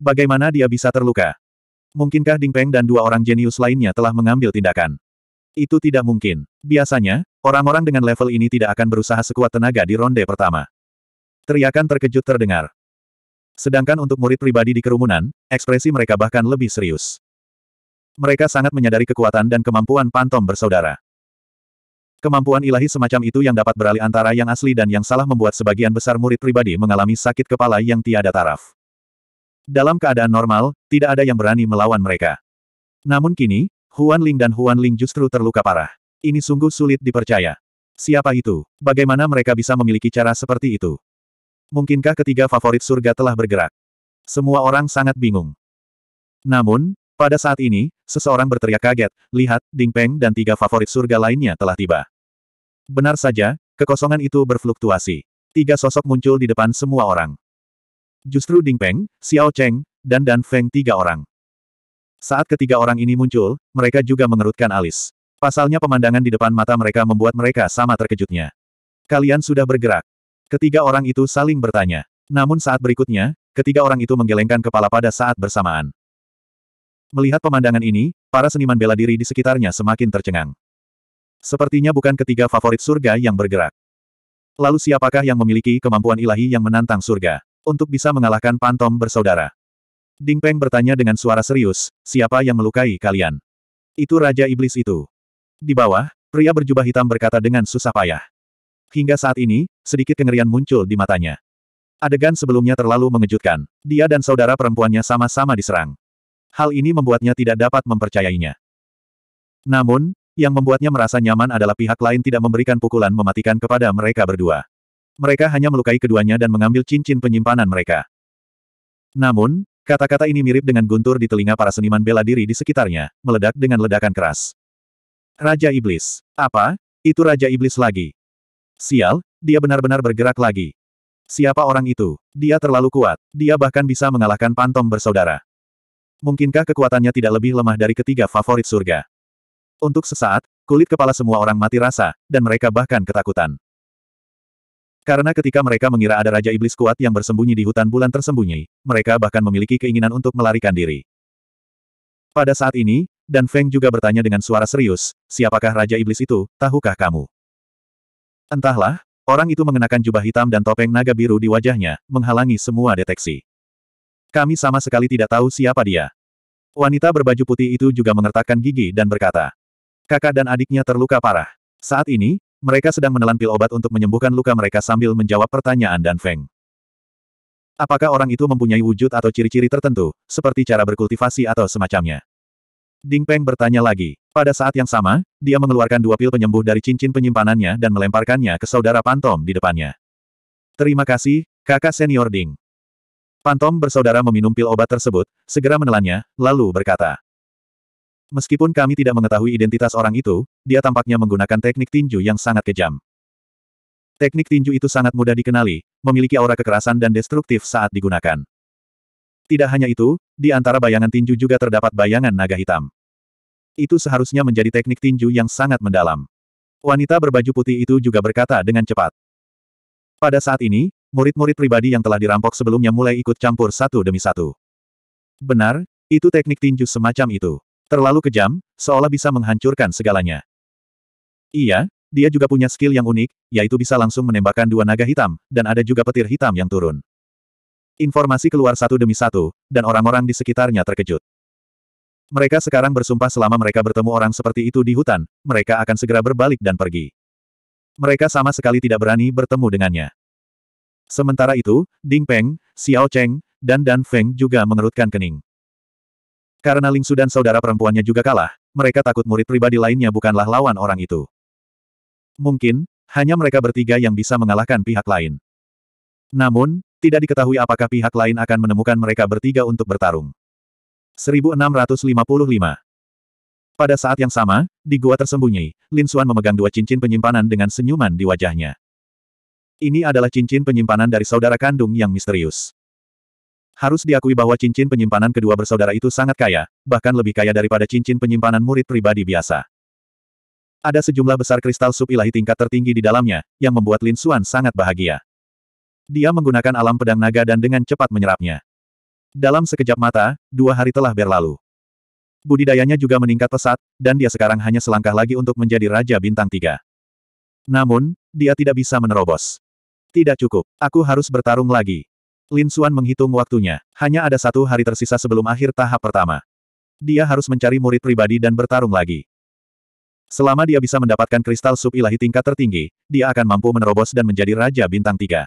[SPEAKER 1] Bagaimana dia bisa terluka? Mungkinkah Ding Peng dan dua orang jenius lainnya telah mengambil tindakan? Itu tidak mungkin. Biasanya, orang-orang dengan level ini tidak akan berusaha sekuat tenaga di ronde pertama. Teriakan terkejut terdengar. Sedangkan untuk murid pribadi di kerumunan, ekspresi mereka bahkan lebih serius. Mereka sangat menyadari kekuatan dan kemampuan Pantom bersaudara. Kemampuan ilahi semacam itu yang dapat beralih antara yang asli dan yang salah membuat sebagian besar murid pribadi mengalami sakit kepala yang tiada taraf. Dalam keadaan normal, tidak ada yang berani melawan mereka. Namun kini, Huan Ling dan Huan Ling justru terluka parah. Ini sungguh sulit dipercaya. Siapa itu? Bagaimana mereka bisa memiliki cara seperti itu? Mungkinkah ketiga favorit surga telah bergerak? Semua orang sangat bingung. Namun, pada saat ini, seseorang berteriak kaget, lihat, Ding Peng dan tiga favorit surga lainnya telah tiba. Benar saja, kekosongan itu berfluktuasi. Tiga sosok muncul di depan semua orang. Justru Ding Peng, Xiao Cheng, dan Dan Feng tiga orang. Saat ketiga orang ini muncul, mereka juga mengerutkan alis. Pasalnya pemandangan di depan mata mereka membuat mereka sama terkejutnya. Kalian sudah bergerak. Ketiga orang itu saling bertanya. Namun saat berikutnya, ketiga orang itu menggelengkan kepala pada saat bersamaan. Melihat pemandangan ini, para seniman bela diri di sekitarnya semakin tercengang. Sepertinya bukan ketiga favorit surga yang bergerak. Lalu siapakah yang memiliki kemampuan ilahi yang menantang surga? Untuk bisa mengalahkan pantom bersaudara. Ding Peng bertanya dengan suara serius, siapa yang melukai kalian? Itu Raja Iblis itu. Di bawah, pria berjubah hitam berkata dengan susah payah. Hingga saat ini, sedikit kengerian muncul di matanya. Adegan sebelumnya terlalu mengejutkan. Dia dan saudara perempuannya sama-sama diserang hal ini membuatnya tidak dapat mempercayainya. Namun, yang membuatnya merasa nyaman adalah pihak lain tidak memberikan pukulan mematikan kepada mereka berdua. Mereka hanya melukai keduanya dan mengambil cincin penyimpanan mereka. Namun, kata-kata ini mirip dengan guntur di telinga para seniman bela diri di sekitarnya, meledak dengan ledakan keras. Raja Iblis. Apa? Itu Raja Iblis lagi. Sial, dia benar-benar bergerak lagi. Siapa orang itu? Dia terlalu kuat. Dia bahkan bisa mengalahkan pantom bersaudara. Mungkinkah kekuatannya tidak lebih lemah dari ketiga favorit surga? Untuk sesaat, kulit kepala semua orang mati rasa, dan mereka bahkan ketakutan. Karena ketika mereka mengira ada Raja Iblis kuat yang bersembunyi di hutan bulan tersembunyi, mereka bahkan memiliki keinginan untuk melarikan diri. Pada saat ini, Dan Feng juga bertanya dengan suara serius, siapakah Raja Iblis itu, tahukah kamu? Entahlah, orang itu mengenakan jubah hitam dan topeng naga biru di wajahnya, menghalangi semua deteksi. Kami sama sekali tidak tahu siapa dia. Wanita berbaju putih itu juga mengertakkan gigi dan berkata, kakak dan adiknya terluka parah. Saat ini, mereka sedang menelan pil obat untuk menyembuhkan luka mereka sambil menjawab pertanyaan Dan Feng. Apakah orang itu mempunyai wujud atau ciri-ciri tertentu, seperti cara berkultivasi atau semacamnya? Ding Peng bertanya lagi. Pada saat yang sama, dia mengeluarkan dua pil penyembuh dari cincin penyimpanannya dan melemparkannya ke saudara Pantom di depannya. Terima kasih, kakak senior Ding. Pantom bersaudara meminum pil obat tersebut, segera menelannya, lalu berkata. Meskipun kami tidak mengetahui identitas orang itu, dia tampaknya menggunakan teknik tinju yang sangat kejam. Teknik tinju itu sangat mudah dikenali, memiliki aura kekerasan dan destruktif saat digunakan. Tidak hanya itu, di antara bayangan tinju juga terdapat bayangan naga hitam. Itu seharusnya menjadi teknik tinju yang sangat mendalam. Wanita berbaju putih itu juga berkata dengan cepat. Pada saat ini, murid-murid pribadi yang telah dirampok sebelumnya mulai ikut campur satu demi satu. Benar, itu teknik tinju semacam itu. Terlalu kejam, seolah bisa menghancurkan segalanya. Iya, dia juga punya skill yang unik, yaitu bisa langsung menembakkan dua naga hitam, dan ada juga petir hitam yang turun. Informasi keluar satu demi satu, dan orang-orang di sekitarnya terkejut. Mereka sekarang bersumpah selama mereka bertemu orang seperti itu di hutan, mereka akan segera berbalik dan pergi. Mereka sama sekali tidak berani bertemu dengannya. Sementara itu, Ding Peng, Xiao Cheng, dan Dan Feng juga mengerutkan kening. Karena Ling Su dan saudara perempuannya juga kalah, mereka takut murid pribadi lainnya bukanlah lawan orang itu. Mungkin, hanya mereka bertiga yang bisa mengalahkan pihak lain. Namun, tidak diketahui apakah pihak lain akan menemukan mereka bertiga untuk bertarung. 1655 Pada saat yang sama, di gua tersembunyi, Lin Suan memegang dua cincin penyimpanan dengan senyuman di wajahnya. Ini adalah cincin penyimpanan dari saudara kandung yang misterius. Harus diakui bahwa cincin penyimpanan kedua bersaudara itu sangat kaya, bahkan lebih kaya daripada cincin penyimpanan murid pribadi biasa. Ada sejumlah besar kristal sub ilahi tingkat tertinggi di dalamnya, yang membuat Lin Xuan sangat bahagia. Dia menggunakan alam pedang naga dan dengan cepat menyerapnya. Dalam sekejap mata, dua hari telah berlalu. Budidayanya juga meningkat pesat, dan dia sekarang hanya selangkah lagi untuk menjadi Raja Bintang Tiga. Namun, dia tidak bisa menerobos. Tidak cukup. Aku harus bertarung lagi. Lin Xuan menghitung waktunya. Hanya ada satu hari tersisa sebelum akhir tahap pertama. Dia harus mencari murid pribadi dan bertarung lagi. Selama dia bisa mendapatkan kristal sub ilahi tingkat tertinggi, dia akan mampu menerobos dan menjadi Raja Bintang tiga.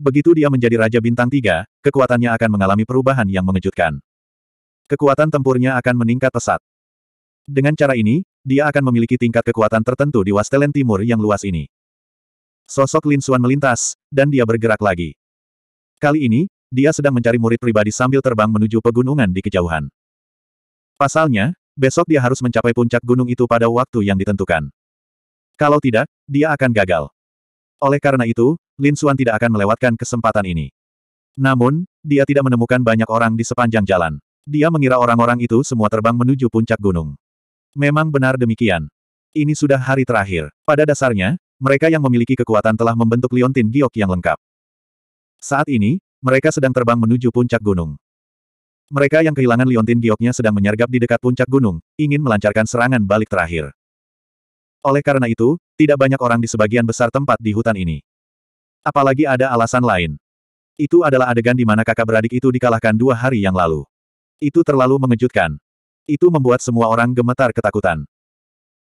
[SPEAKER 1] Begitu dia menjadi Raja Bintang tiga, kekuatannya akan mengalami perubahan yang mengejutkan. Kekuatan tempurnya akan meningkat pesat. Dengan cara ini, dia akan memiliki tingkat kekuatan tertentu di Wastelen Timur yang luas ini. Sosok Lin Suan melintas, dan dia bergerak lagi. Kali ini, dia sedang mencari murid pribadi sambil terbang menuju pegunungan di kejauhan. Pasalnya, besok dia harus mencapai puncak gunung itu pada waktu yang ditentukan. Kalau tidak, dia akan gagal. Oleh karena itu, Lin Suan tidak akan melewatkan kesempatan ini. Namun, dia tidak menemukan banyak orang di sepanjang jalan. Dia mengira orang-orang itu semua terbang menuju puncak gunung. Memang benar demikian. Ini sudah hari terakhir. Pada dasarnya, mereka yang memiliki kekuatan telah membentuk liontin giok yang lengkap. Saat ini, mereka sedang terbang menuju puncak gunung. Mereka yang kehilangan liontin gioknya sedang menyergap di dekat puncak gunung, ingin melancarkan serangan balik terakhir. Oleh karena itu, tidak banyak orang di sebagian besar tempat di hutan ini. Apalagi ada alasan lain. Itu adalah adegan di mana kakak beradik itu dikalahkan dua hari yang lalu. Itu terlalu mengejutkan. Itu membuat semua orang gemetar ketakutan.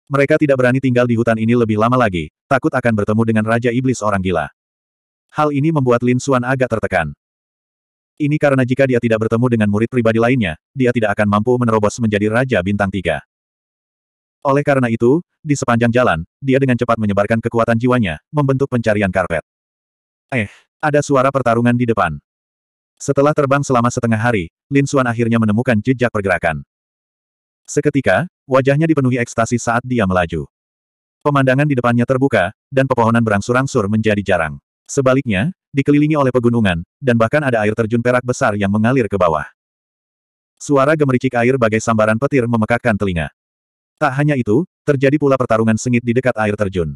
[SPEAKER 1] Mereka tidak berani tinggal di hutan ini lebih lama lagi, takut akan bertemu dengan Raja Iblis orang gila. Hal ini membuat Lin Xuan agak tertekan. Ini karena jika dia tidak bertemu dengan murid pribadi lainnya, dia tidak akan mampu menerobos menjadi Raja Bintang Tiga. Oleh karena itu, di sepanjang jalan, dia dengan cepat menyebarkan kekuatan jiwanya, membentuk pencarian karpet. Eh, ada suara pertarungan di depan. Setelah terbang selama setengah hari, Lin Xuan akhirnya menemukan jejak pergerakan. Seketika, wajahnya dipenuhi ekstasi saat dia melaju. Pemandangan di depannya terbuka, dan pepohonan berangsur-angsur menjadi jarang. Sebaliknya, dikelilingi oleh pegunungan, dan bahkan ada air terjun perak besar yang mengalir ke bawah. Suara gemericik air bagai sambaran petir memekakkan telinga. Tak hanya itu, terjadi pula pertarungan sengit di dekat air terjun.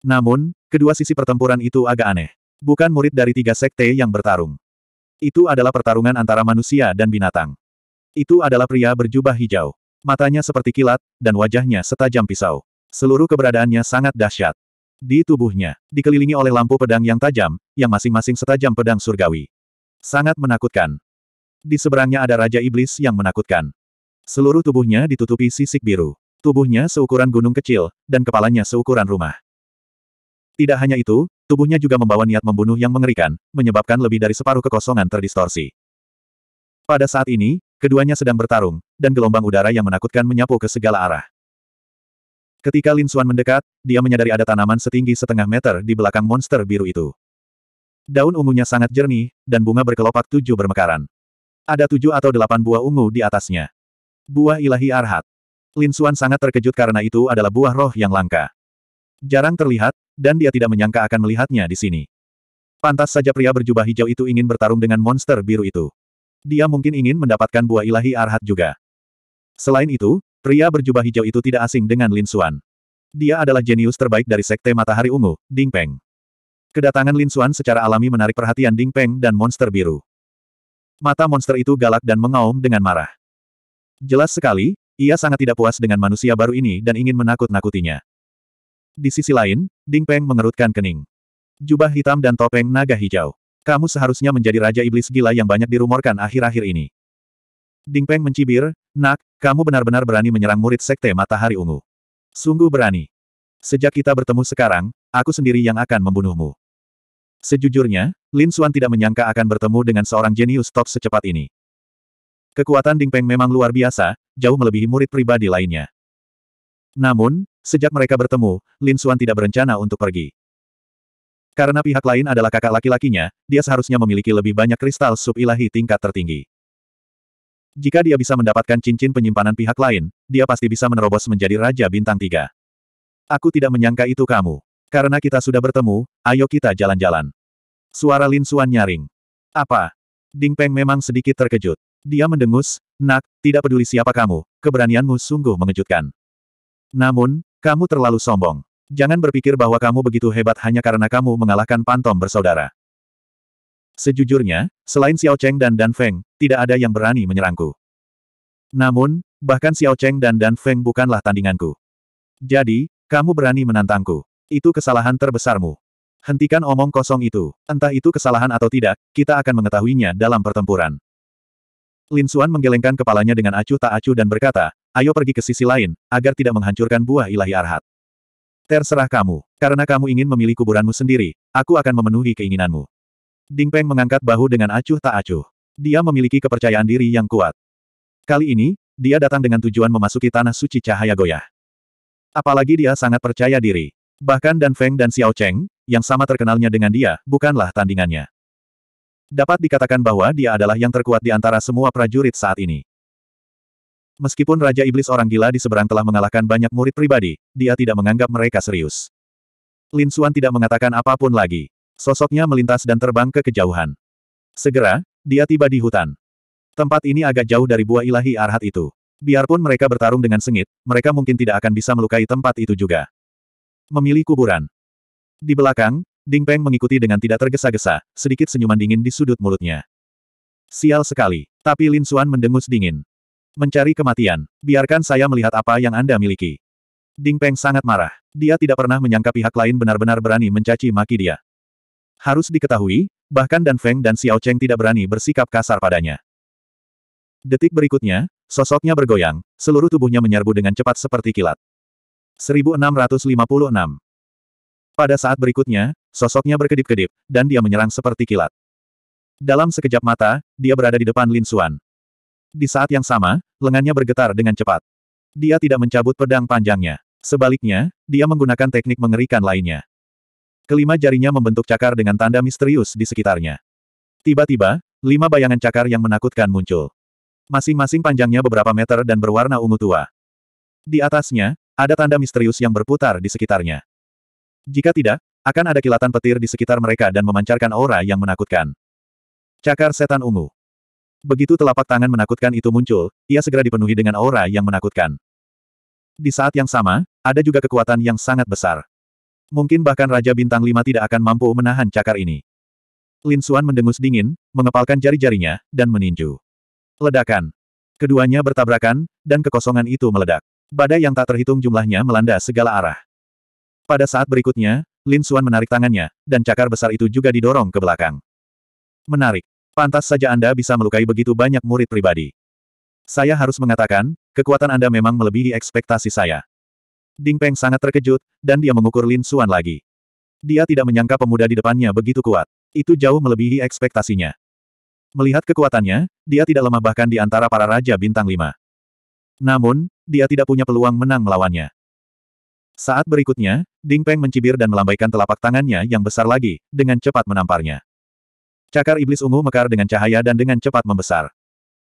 [SPEAKER 1] Namun, kedua sisi pertempuran itu agak aneh. Bukan murid dari tiga sekte yang bertarung. Itu adalah pertarungan antara manusia dan binatang. Itu adalah pria berjubah hijau. Matanya seperti kilat, dan wajahnya setajam pisau. Seluruh keberadaannya sangat dahsyat. Di tubuhnya, dikelilingi oleh lampu pedang yang tajam, yang masing-masing setajam pedang surgawi. Sangat menakutkan. Di seberangnya ada Raja Iblis yang menakutkan. Seluruh tubuhnya ditutupi sisik biru. Tubuhnya seukuran gunung kecil, dan kepalanya seukuran rumah. Tidak hanya itu, tubuhnya juga membawa niat membunuh yang mengerikan, menyebabkan lebih dari separuh kekosongan terdistorsi. Pada saat ini, Keduanya sedang bertarung, dan gelombang udara yang menakutkan menyapu ke segala arah. Ketika Lin Xuan mendekat, dia menyadari ada tanaman setinggi setengah meter di belakang monster biru itu. Daun ungunya sangat jernih, dan bunga berkelopak tujuh bermekaran. Ada tujuh atau delapan buah ungu di atasnya. Buah ilahi arhat. Lin Xuan sangat terkejut karena itu adalah buah roh yang langka. Jarang terlihat, dan dia tidak menyangka akan melihatnya di sini. Pantas saja pria berjubah hijau itu ingin bertarung dengan monster biru itu. Dia mungkin ingin mendapatkan buah ilahi arhat juga. Selain itu, pria berjubah hijau itu tidak asing dengan Lin Xuan. Dia adalah jenius terbaik dari Sekte Matahari Ungu, Ding Peng. Kedatangan Lin Xuan secara alami menarik perhatian Ding Peng dan monster biru. Mata monster itu galak dan mengaum dengan marah. Jelas sekali, ia sangat tidak puas dengan manusia baru ini dan ingin menakut-nakutinya. Di sisi lain, Ding Peng mengerutkan kening. Jubah hitam dan topeng naga hijau. Kamu seharusnya menjadi raja iblis gila yang banyak dirumorkan akhir-akhir ini. Ding Peng mencibir, Nak, kamu benar-benar berani menyerang murid Sekte Matahari Ungu. Sungguh berani. Sejak kita bertemu sekarang, aku sendiri yang akan membunuhmu. Sejujurnya, Lin Xuan tidak menyangka akan bertemu dengan seorang jenius top secepat ini. Kekuatan Ding Peng memang luar biasa, jauh melebihi murid pribadi lainnya. Namun, sejak mereka bertemu, Lin Xuan tidak berencana untuk pergi. Karena pihak lain adalah kakak laki-lakinya, dia seharusnya memiliki lebih banyak kristal sub-ilahi tingkat tertinggi. Jika dia bisa mendapatkan cincin penyimpanan pihak lain, dia pasti bisa menerobos menjadi Raja Bintang tiga. Aku tidak menyangka itu kamu. Karena kita sudah bertemu, ayo kita jalan-jalan. Suara Lin Suan nyaring. Apa? Ding Peng memang sedikit terkejut. Dia mendengus, nak, tidak peduli siapa kamu, keberanianmu sungguh mengejutkan. Namun, kamu terlalu sombong. Jangan berpikir bahwa kamu begitu hebat hanya karena kamu mengalahkan pantom bersaudara. Sejujurnya, selain Xiao Cheng dan Dan Feng, tidak ada yang berani menyerangku. Namun, bahkan Xiao Cheng dan Dan Feng bukanlah tandinganku. Jadi, kamu berani menantangku. Itu kesalahan terbesarmu. Hentikan omong kosong itu. Entah itu kesalahan atau tidak, kita akan mengetahuinya dalam pertempuran. Lin Xuan menggelengkan kepalanya dengan acuh tak acuh dan berkata, ayo pergi ke sisi lain, agar tidak menghancurkan buah ilahi arhat. Terserah kamu. Karena kamu ingin memilih kuburanmu sendiri, aku akan memenuhi keinginanmu. Ding Peng mengangkat bahu dengan acuh tak acuh. Dia memiliki kepercayaan diri yang kuat. Kali ini, dia datang dengan tujuan memasuki tanah suci cahaya Goya Apalagi dia sangat percaya diri. Bahkan Dan Feng dan Xiao Cheng, yang sama terkenalnya dengan dia, bukanlah tandingannya. Dapat dikatakan bahwa dia adalah yang terkuat di antara semua prajurit saat ini. Meskipun Raja Iblis orang gila di seberang telah mengalahkan banyak murid pribadi, dia tidak menganggap mereka serius. Lin Xuan tidak mengatakan apapun lagi. Sosoknya melintas dan terbang ke kejauhan. Segera, dia tiba di hutan. Tempat ini agak jauh dari buah ilahi arhat itu. Biarpun mereka bertarung dengan sengit, mereka mungkin tidak akan bisa melukai tempat itu juga. Memilih kuburan. Di belakang, Ding Peng mengikuti dengan tidak tergesa-gesa, sedikit senyuman dingin di sudut mulutnya. Sial sekali, tapi Lin Xuan mendengus dingin. Mencari kematian. Biarkan saya melihat apa yang Anda miliki. Ding Peng sangat marah. Dia tidak pernah menyangka pihak lain benar-benar berani mencaci maki dia. Harus diketahui, bahkan Dan Feng dan Xiao Cheng tidak berani bersikap kasar padanya. Detik berikutnya, sosoknya bergoyang, seluruh tubuhnya menyerbu dengan cepat seperti kilat. 1656 Pada saat berikutnya, sosoknya berkedip-kedip, dan dia menyerang seperti kilat. Dalam sekejap mata, dia berada di depan Lin Xuan. Di saat yang sama, lengannya bergetar dengan cepat. Dia tidak mencabut pedang panjangnya. Sebaliknya, dia menggunakan teknik mengerikan lainnya. Kelima jarinya membentuk cakar dengan tanda misterius di sekitarnya. Tiba-tiba, lima bayangan cakar yang menakutkan muncul. Masing-masing panjangnya beberapa meter dan berwarna ungu tua. Di atasnya, ada tanda misterius yang berputar di sekitarnya. Jika tidak, akan ada kilatan petir di sekitar mereka dan memancarkan aura yang menakutkan. Cakar setan ungu. Begitu telapak tangan menakutkan itu muncul, ia segera dipenuhi dengan aura yang menakutkan. Di saat yang sama, ada juga kekuatan yang sangat besar. Mungkin bahkan Raja Bintang Lima tidak akan mampu menahan cakar ini. Lin Xuan mendengus dingin, mengepalkan jari-jarinya, dan meninju. Ledakan. Keduanya bertabrakan, dan kekosongan itu meledak. Badai yang tak terhitung jumlahnya melanda segala arah. Pada saat berikutnya, Lin Xuan menarik tangannya, dan cakar besar itu juga didorong ke belakang. Menarik. Pantas saja Anda bisa melukai begitu banyak murid pribadi. Saya harus mengatakan, kekuatan Anda memang melebihi ekspektasi saya. Ding Peng sangat terkejut, dan dia mengukur Lin Xuan lagi. Dia tidak menyangka pemuda di depannya begitu kuat. Itu jauh melebihi ekspektasinya. Melihat kekuatannya, dia tidak lemah bahkan di antara para raja bintang lima. Namun, dia tidak punya peluang menang melawannya. Saat berikutnya, Ding Peng mencibir dan melambaikan telapak tangannya yang besar lagi, dengan cepat menamparnya. Cakar iblis ungu mekar dengan cahaya dan dengan cepat membesar.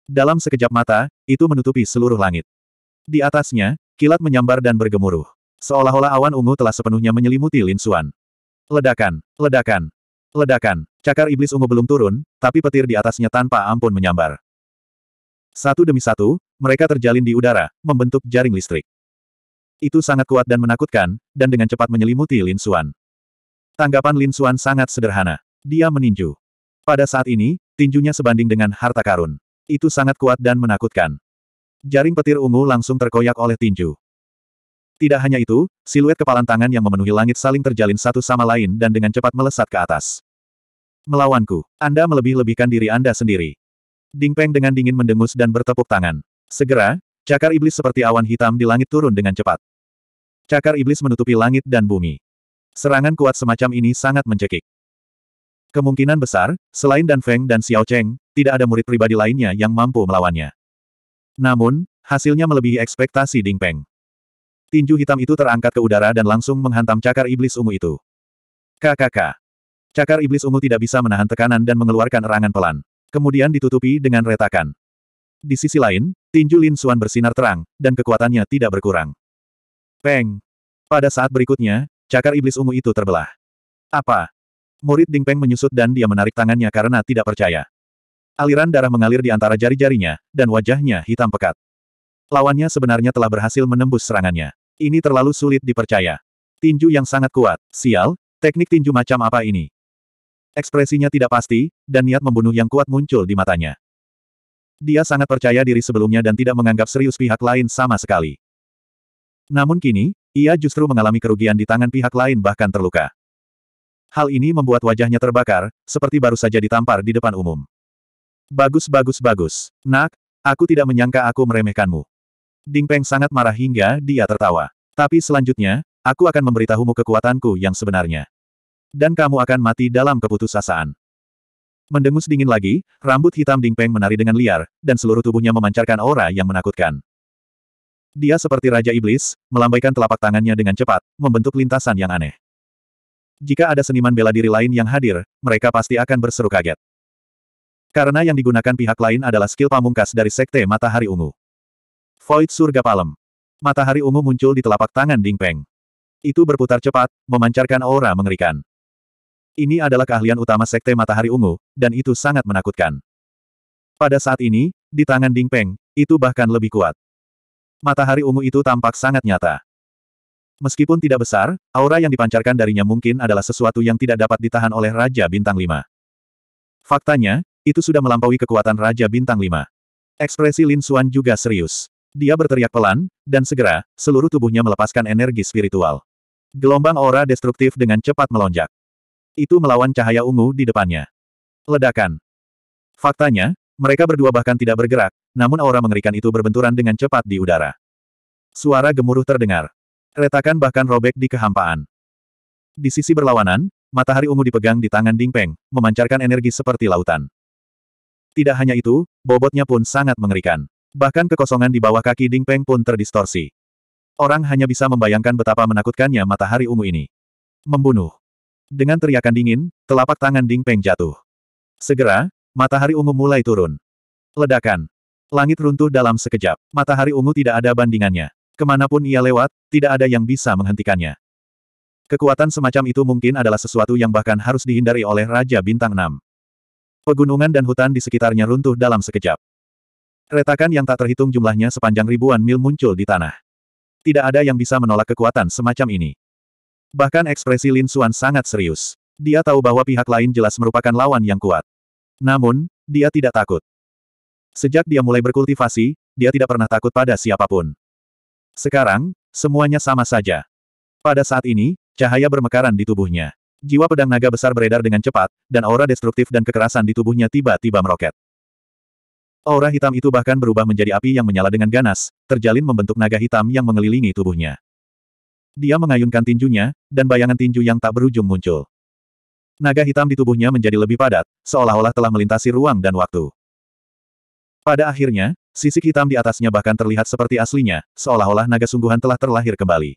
[SPEAKER 1] Dalam sekejap mata, itu menutupi seluruh langit. Di atasnya, kilat menyambar dan bergemuruh. Seolah-olah awan ungu telah sepenuhnya menyelimuti Lin Suan. Ledakan, ledakan, ledakan. Cakar iblis ungu belum turun, tapi petir di atasnya tanpa ampun menyambar. Satu demi satu, mereka terjalin di udara, membentuk jaring listrik. Itu sangat kuat dan menakutkan, dan dengan cepat menyelimuti Lin Suan. Tanggapan Lin Suan sangat sederhana. Dia meninju. Pada saat ini, tinjunya sebanding dengan harta karun. Itu sangat kuat dan menakutkan. Jaring petir ungu langsung terkoyak oleh tinju. Tidak hanya itu, siluet kepalan tangan yang memenuhi langit saling terjalin satu sama lain dan dengan cepat melesat ke atas. Melawanku, Anda melebih-lebihkan diri Anda sendiri. Ding peng dengan dingin mendengus dan bertepuk tangan. Segera, cakar iblis seperti awan hitam di langit turun dengan cepat. Cakar iblis menutupi langit dan bumi. Serangan kuat semacam ini sangat mencekik. Kemungkinan besar, selain Dan Feng dan Xiao Cheng, tidak ada murid pribadi lainnya yang mampu melawannya. Namun, hasilnya melebihi ekspektasi Ding Peng. Tinju hitam itu terangkat ke udara dan langsung menghantam cakar iblis ungu itu. KKK. Cakar iblis ungu tidak bisa menahan tekanan dan mengeluarkan erangan pelan. Kemudian ditutupi dengan retakan. Di sisi lain, tinju Lin Xuan bersinar terang, dan kekuatannya tidak berkurang. Peng. Pada saat berikutnya, cakar iblis ungu itu terbelah. Apa? Murid Ding Peng menyusut dan dia menarik tangannya karena tidak percaya. Aliran darah mengalir di antara jari-jarinya, dan wajahnya hitam pekat. Lawannya sebenarnya telah berhasil menembus serangannya. Ini terlalu sulit dipercaya. Tinju yang sangat kuat. Sial, teknik tinju macam apa ini? Ekspresinya tidak pasti, dan niat membunuh yang kuat muncul di matanya. Dia sangat percaya diri sebelumnya dan tidak menganggap serius pihak lain sama sekali. Namun kini, ia justru mengalami kerugian di tangan pihak lain bahkan terluka. Hal ini membuat wajahnya terbakar, seperti baru saja ditampar di depan umum. Bagus bagus bagus. Nak, aku tidak menyangka aku meremehkanmu. Ding Peng sangat marah hingga dia tertawa. Tapi selanjutnya, aku akan memberitahumu kekuatanku yang sebenarnya. Dan kamu akan mati dalam keputusasaan. Mendengus dingin lagi, rambut hitam Ding Peng menari dengan liar, dan seluruh tubuhnya memancarkan aura yang menakutkan. Dia seperti Raja Iblis, melambaikan telapak tangannya dengan cepat, membentuk lintasan yang aneh. Jika ada seniman bela diri lain yang hadir, mereka pasti akan berseru kaget. Karena yang digunakan pihak lain adalah skill pamungkas dari Sekte Matahari Ungu. Void Surga Palem. Matahari ungu muncul di telapak tangan Ding Peng. Itu berputar cepat, memancarkan aura mengerikan. Ini adalah keahlian utama Sekte Matahari Ungu, dan itu sangat menakutkan. Pada saat ini, di tangan Ding Peng, itu bahkan lebih kuat. Matahari ungu itu tampak sangat nyata. Meskipun tidak besar, aura yang dipancarkan darinya mungkin adalah sesuatu yang tidak dapat ditahan oleh Raja Bintang 5. Faktanya, itu sudah melampaui kekuatan Raja Bintang 5. Ekspresi Lin Xuan juga serius. Dia berteriak pelan, dan segera, seluruh tubuhnya melepaskan energi spiritual. Gelombang aura destruktif dengan cepat melonjak. Itu melawan cahaya ungu di depannya. Ledakan. Faktanya, mereka berdua bahkan tidak bergerak, namun aura mengerikan itu berbenturan dengan cepat di udara. Suara gemuruh terdengar. Retakan bahkan robek di kehampaan. Di sisi berlawanan, matahari ungu dipegang di tangan Ding Peng, memancarkan energi seperti lautan. Tidak hanya itu, bobotnya pun sangat mengerikan. Bahkan kekosongan di bawah kaki Ding Peng pun terdistorsi. Orang hanya bisa membayangkan betapa menakutkannya matahari ungu ini. Membunuh. Dengan teriakan dingin, telapak tangan Ding Peng jatuh. Segera, matahari ungu mulai turun. Ledakan. Langit runtuh dalam sekejap. Matahari ungu tidak ada bandingannya. Kemanapun ia lewat, tidak ada yang bisa menghentikannya. Kekuatan semacam itu mungkin adalah sesuatu yang bahkan harus dihindari oleh Raja Bintang 6. Pegunungan dan hutan di sekitarnya runtuh dalam sekejap. Retakan yang tak terhitung jumlahnya sepanjang ribuan mil muncul di tanah. Tidak ada yang bisa menolak kekuatan semacam ini. Bahkan ekspresi Lin Xuan sangat serius. Dia tahu bahwa pihak lain jelas merupakan lawan yang kuat. Namun, dia tidak takut. Sejak dia mulai berkultivasi, dia tidak pernah takut pada siapapun. Sekarang, semuanya sama saja. Pada saat ini, cahaya bermekaran di tubuhnya. Jiwa pedang naga besar beredar dengan cepat, dan aura destruktif dan kekerasan di tubuhnya tiba-tiba meroket. Aura hitam itu bahkan berubah menjadi api yang menyala dengan ganas, terjalin membentuk naga hitam yang mengelilingi tubuhnya. Dia mengayunkan tinjunya, dan bayangan tinju yang tak berujung muncul. Naga hitam di tubuhnya menjadi lebih padat, seolah-olah telah melintasi ruang dan waktu. Pada akhirnya, sisik hitam di atasnya bahkan terlihat seperti aslinya, seolah-olah naga sungguhan telah terlahir kembali.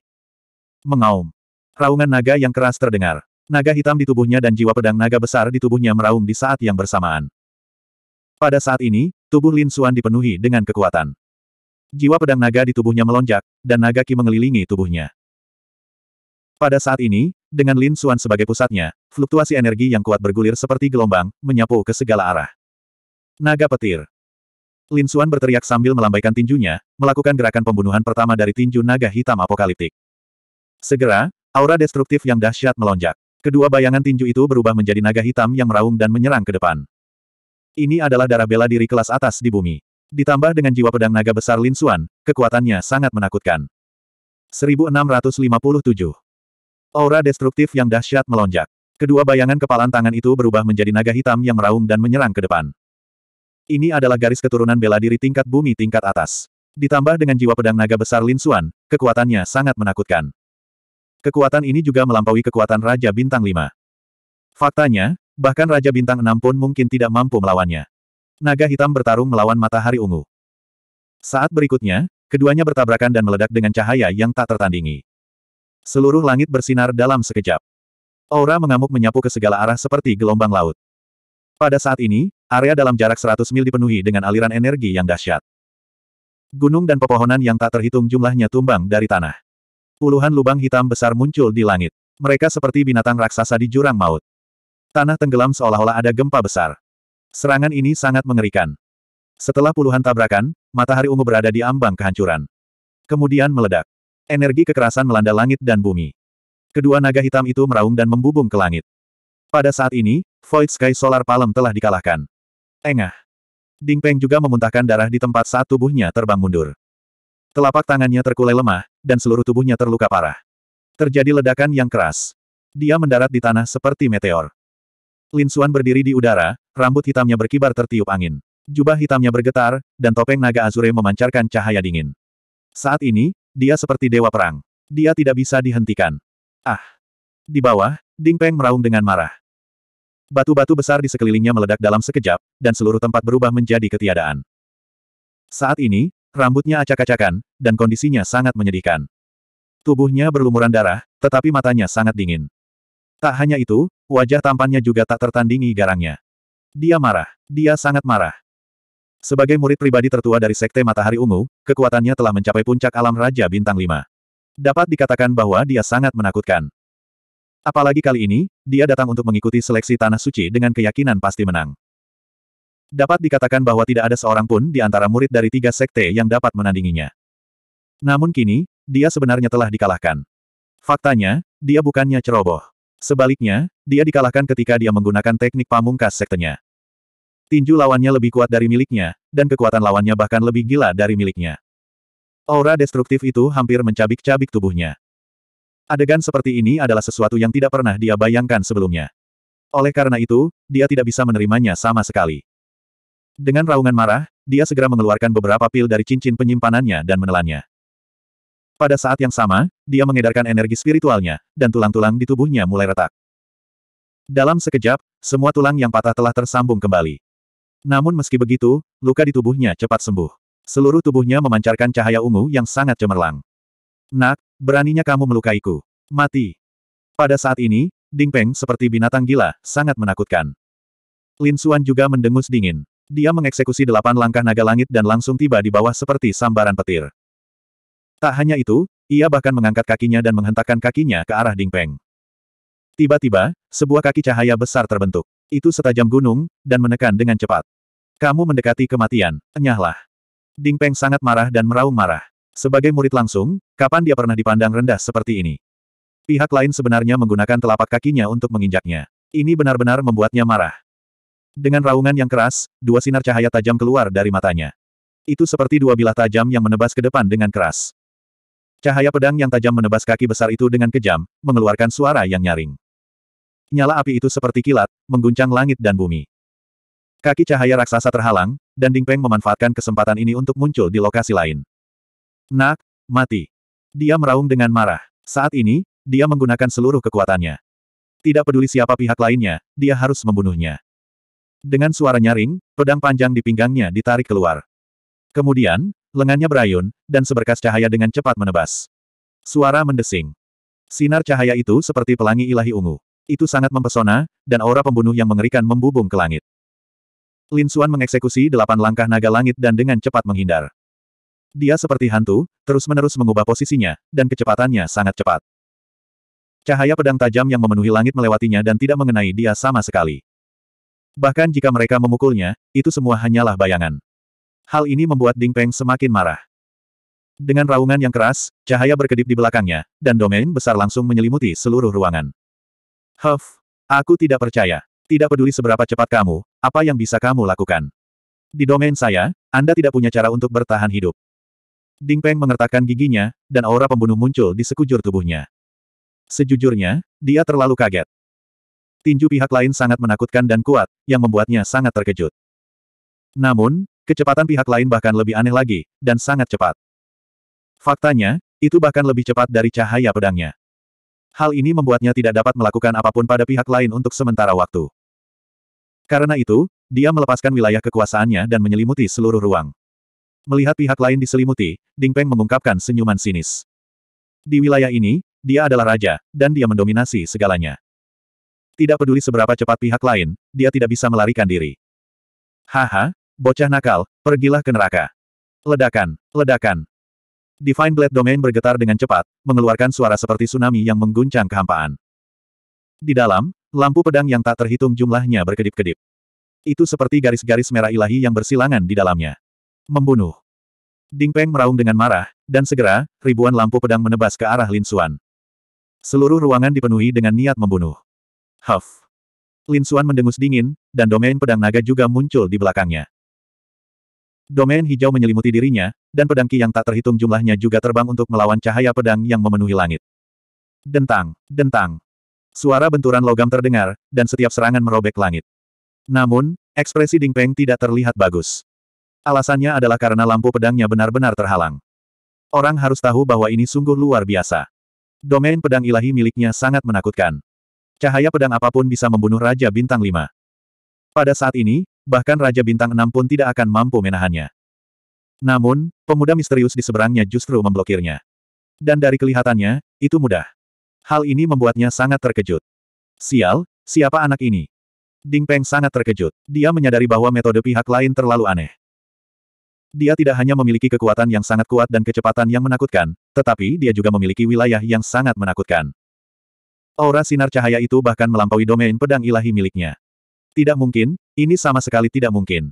[SPEAKER 1] Mengaum. Raungan naga yang keras terdengar. Naga hitam di tubuhnya dan jiwa pedang naga besar di tubuhnya meraung di saat yang bersamaan. Pada saat ini, tubuh Lin Suan dipenuhi dengan kekuatan. Jiwa pedang naga di tubuhnya melonjak, dan naga ki mengelilingi tubuhnya. Pada saat ini, dengan Lin Suan sebagai pusatnya, fluktuasi energi yang kuat bergulir seperti gelombang, menyapu ke segala arah. Naga petir. Lin Suan berteriak sambil melambaikan tinjunya, melakukan gerakan pembunuhan pertama dari tinju naga hitam apokaliptik. Segera, aura destruktif yang dahsyat melonjak. Kedua bayangan tinju itu berubah menjadi naga hitam yang meraung dan menyerang ke depan. Ini adalah darah bela diri kelas atas di bumi. Ditambah dengan jiwa pedang naga besar Lin Suan, kekuatannya sangat menakutkan. 1657. Aura destruktif yang dahsyat melonjak. Kedua bayangan kepalan tangan itu berubah menjadi naga hitam yang meraung dan menyerang ke depan. Ini adalah garis keturunan bela diri tingkat bumi tingkat atas. Ditambah dengan jiwa pedang naga besar Lin Xuan, kekuatannya sangat menakutkan. Kekuatan ini juga melampaui kekuatan Raja Bintang 5. Faktanya, bahkan Raja Bintang 6 pun mungkin tidak mampu melawannya. Naga hitam bertarung melawan matahari ungu. Saat berikutnya, keduanya bertabrakan dan meledak dengan cahaya yang tak tertandingi. Seluruh langit bersinar dalam sekejap. Aura mengamuk menyapu ke segala arah seperti gelombang laut. Pada saat ini, Area dalam jarak 100 mil dipenuhi dengan aliran energi yang dahsyat. Gunung dan pepohonan yang tak terhitung jumlahnya tumbang dari tanah. Puluhan lubang hitam besar muncul di langit. Mereka seperti binatang raksasa di jurang maut. Tanah tenggelam seolah-olah ada gempa besar. Serangan ini sangat mengerikan. Setelah puluhan tabrakan, matahari ungu berada di ambang kehancuran. Kemudian meledak. Energi kekerasan melanda langit dan bumi. Kedua naga hitam itu meraung dan membubung ke langit. Pada saat ini, Void Sky Solar Palem telah dikalahkan. Engah. Ding Peng juga memuntahkan darah di tempat saat tubuhnya terbang mundur. Telapak tangannya terkulai lemah, dan seluruh tubuhnya terluka parah. Terjadi ledakan yang keras. Dia mendarat di tanah seperti meteor. Lin Xuan berdiri di udara, rambut hitamnya berkibar tertiup angin. Jubah hitamnya bergetar, dan topeng naga Azure memancarkan cahaya dingin. Saat ini, dia seperti dewa perang. Dia tidak bisa dihentikan. Ah! Di bawah, Ding Peng meraung dengan marah. Batu-batu besar di sekelilingnya meledak dalam sekejap, dan seluruh tempat berubah menjadi ketiadaan. Saat ini, rambutnya acak-acakan, dan kondisinya sangat menyedihkan. Tubuhnya berlumuran darah, tetapi matanya sangat dingin. Tak hanya itu, wajah tampannya juga tak tertandingi garangnya. Dia marah. Dia sangat marah. Sebagai murid pribadi tertua dari Sekte Matahari Ungu, kekuatannya telah mencapai puncak alam Raja Bintang 5. Dapat dikatakan bahwa dia sangat menakutkan. Apalagi kali ini, dia datang untuk mengikuti seleksi Tanah Suci dengan keyakinan pasti menang. Dapat dikatakan bahwa tidak ada seorang pun di antara murid dari tiga sekte yang dapat menandinginya. Namun kini, dia sebenarnya telah dikalahkan. Faktanya, dia bukannya ceroboh. Sebaliknya, dia dikalahkan ketika dia menggunakan teknik pamungkas sektenya. Tinju lawannya lebih kuat dari miliknya, dan kekuatan lawannya bahkan lebih gila dari miliknya. Aura destruktif itu hampir mencabik-cabik tubuhnya. Adegan seperti ini adalah sesuatu yang tidak pernah dia bayangkan sebelumnya. Oleh karena itu, dia tidak bisa menerimanya sama sekali. Dengan raungan marah, dia segera mengeluarkan beberapa pil dari cincin penyimpanannya dan menelannya. Pada saat yang sama, dia mengedarkan energi spiritualnya, dan tulang-tulang di tubuhnya mulai retak. Dalam sekejap, semua tulang yang patah telah tersambung kembali. Namun meski begitu, luka di tubuhnya cepat sembuh. Seluruh tubuhnya memancarkan cahaya ungu yang sangat cemerlang. Nak, beraninya kamu melukaiku. Mati. Pada saat ini, Ding Peng seperti binatang gila, sangat menakutkan. Lin Xuan juga mendengus dingin. Dia mengeksekusi delapan langkah naga langit dan langsung tiba di bawah seperti sambaran petir. Tak hanya itu, ia bahkan mengangkat kakinya dan menghentakkan kakinya ke arah Ding Peng. Tiba-tiba, sebuah kaki cahaya besar terbentuk. Itu setajam gunung, dan menekan dengan cepat. Kamu mendekati kematian, enyahlah. Ding Peng sangat marah dan meraung marah. Sebagai murid langsung, kapan dia pernah dipandang rendah seperti ini? Pihak lain sebenarnya menggunakan telapak kakinya untuk menginjaknya. Ini benar-benar membuatnya marah. Dengan raungan yang keras, dua sinar cahaya tajam keluar dari matanya. Itu seperti dua bilah tajam yang menebas ke depan dengan keras. Cahaya pedang yang tajam menebas kaki besar itu dengan kejam, mengeluarkan suara yang nyaring. Nyala api itu seperti kilat, mengguncang langit dan bumi. Kaki cahaya raksasa terhalang, dan Ding Peng memanfaatkan kesempatan ini untuk muncul di lokasi lain. Nak, mati. Dia meraung dengan marah. Saat ini, dia menggunakan seluruh kekuatannya. Tidak peduli siapa pihak lainnya, dia harus membunuhnya. Dengan suara nyaring, pedang panjang di pinggangnya ditarik keluar. Kemudian, lengannya berayun, dan seberkas cahaya dengan cepat menebas. Suara mendesing. Sinar cahaya itu seperti pelangi ilahi ungu. Itu sangat mempesona, dan aura pembunuh yang mengerikan membubung ke langit. Lin Xuan mengeksekusi delapan langkah naga langit dan dengan cepat menghindar. Dia seperti hantu, terus-menerus mengubah posisinya, dan kecepatannya sangat cepat. Cahaya pedang tajam yang memenuhi langit melewatinya dan tidak mengenai dia sama sekali. Bahkan jika mereka memukulnya, itu semua hanyalah bayangan. Hal ini membuat Ding Peng semakin marah. Dengan raungan yang keras, cahaya berkedip di belakangnya, dan domain besar langsung menyelimuti seluruh ruangan. Huff, aku tidak percaya. Tidak peduli seberapa cepat kamu, apa yang bisa kamu lakukan. Di domain saya, Anda tidak punya cara untuk bertahan hidup. Ding Peng mengertakkan giginya, dan aura pembunuh muncul di sekujur tubuhnya. Sejujurnya, dia terlalu kaget. Tinju pihak lain sangat menakutkan dan kuat, yang membuatnya sangat terkejut. Namun, kecepatan pihak lain bahkan lebih aneh lagi, dan sangat cepat. Faktanya, itu bahkan lebih cepat dari cahaya pedangnya. Hal ini membuatnya tidak dapat melakukan apapun pada pihak lain untuk sementara waktu. Karena itu, dia melepaskan wilayah kekuasaannya dan menyelimuti seluruh ruang. Melihat pihak lain diselimuti, Ding Peng mengungkapkan senyuman sinis. Di wilayah ini, dia adalah raja, dan dia mendominasi segalanya. Tidak peduli seberapa cepat pihak lain, dia tidak bisa melarikan diri. Haha, bocah nakal, pergilah ke neraka. Ledakan, ledakan. Divine Blade Domain bergetar dengan cepat, mengeluarkan suara seperti tsunami yang mengguncang kehampaan. Di dalam, lampu pedang yang tak terhitung jumlahnya berkedip-kedip. Itu seperti garis-garis merah ilahi yang bersilangan di dalamnya. Membunuh. Ding Peng meraung dengan marah, dan segera, ribuan lampu pedang menebas ke arah Lin Xuan. Seluruh ruangan dipenuhi dengan niat membunuh. Huff. Lin Xuan mendengus dingin, dan domain pedang naga juga muncul di belakangnya. Domain hijau menyelimuti dirinya, dan pedang ki yang tak terhitung jumlahnya juga terbang untuk melawan cahaya pedang yang memenuhi langit. Dentang, dentang. Suara benturan logam terdengar, dan setiap serangan merobek langit. Namun, ekspresi Ding Peng tidak terlihat bagus. Alasannya adalah karena lampu pedangnya benar-benar terhalang. Orang harus tahu bahwa ini sungguh luar biasa. Domain pedang ilahi miliknya sangat menakutkan. Cahaya pedang apapun bisa membunuh Raja Bintang 5. Pada saat ini, bahkan Raja Bintang 6 pun tidak akan mampu menahannya. Namun, pemuda misterius di seberangnya justru memblokirnya. Dan dari kelihatannya, itu mudah. Hal ini membuatnya sangat terkejut. Sial, siapa anak ini? Ding Peng sangat terkejut. Dia menyadari bahwa metode pihak lain terlalu aneh. Dia tidak hanya memiliki kekuatan yang sangat kuat dan kecepatan yang menakutkan, tetapi dia juga memiliki wilayah yang sangat menakutkan. Aura sinar cahaya itu bahkan melampaui domain pedang ilahi miliknya. Tidak mungkin, ini sama sekali tidak mungkin.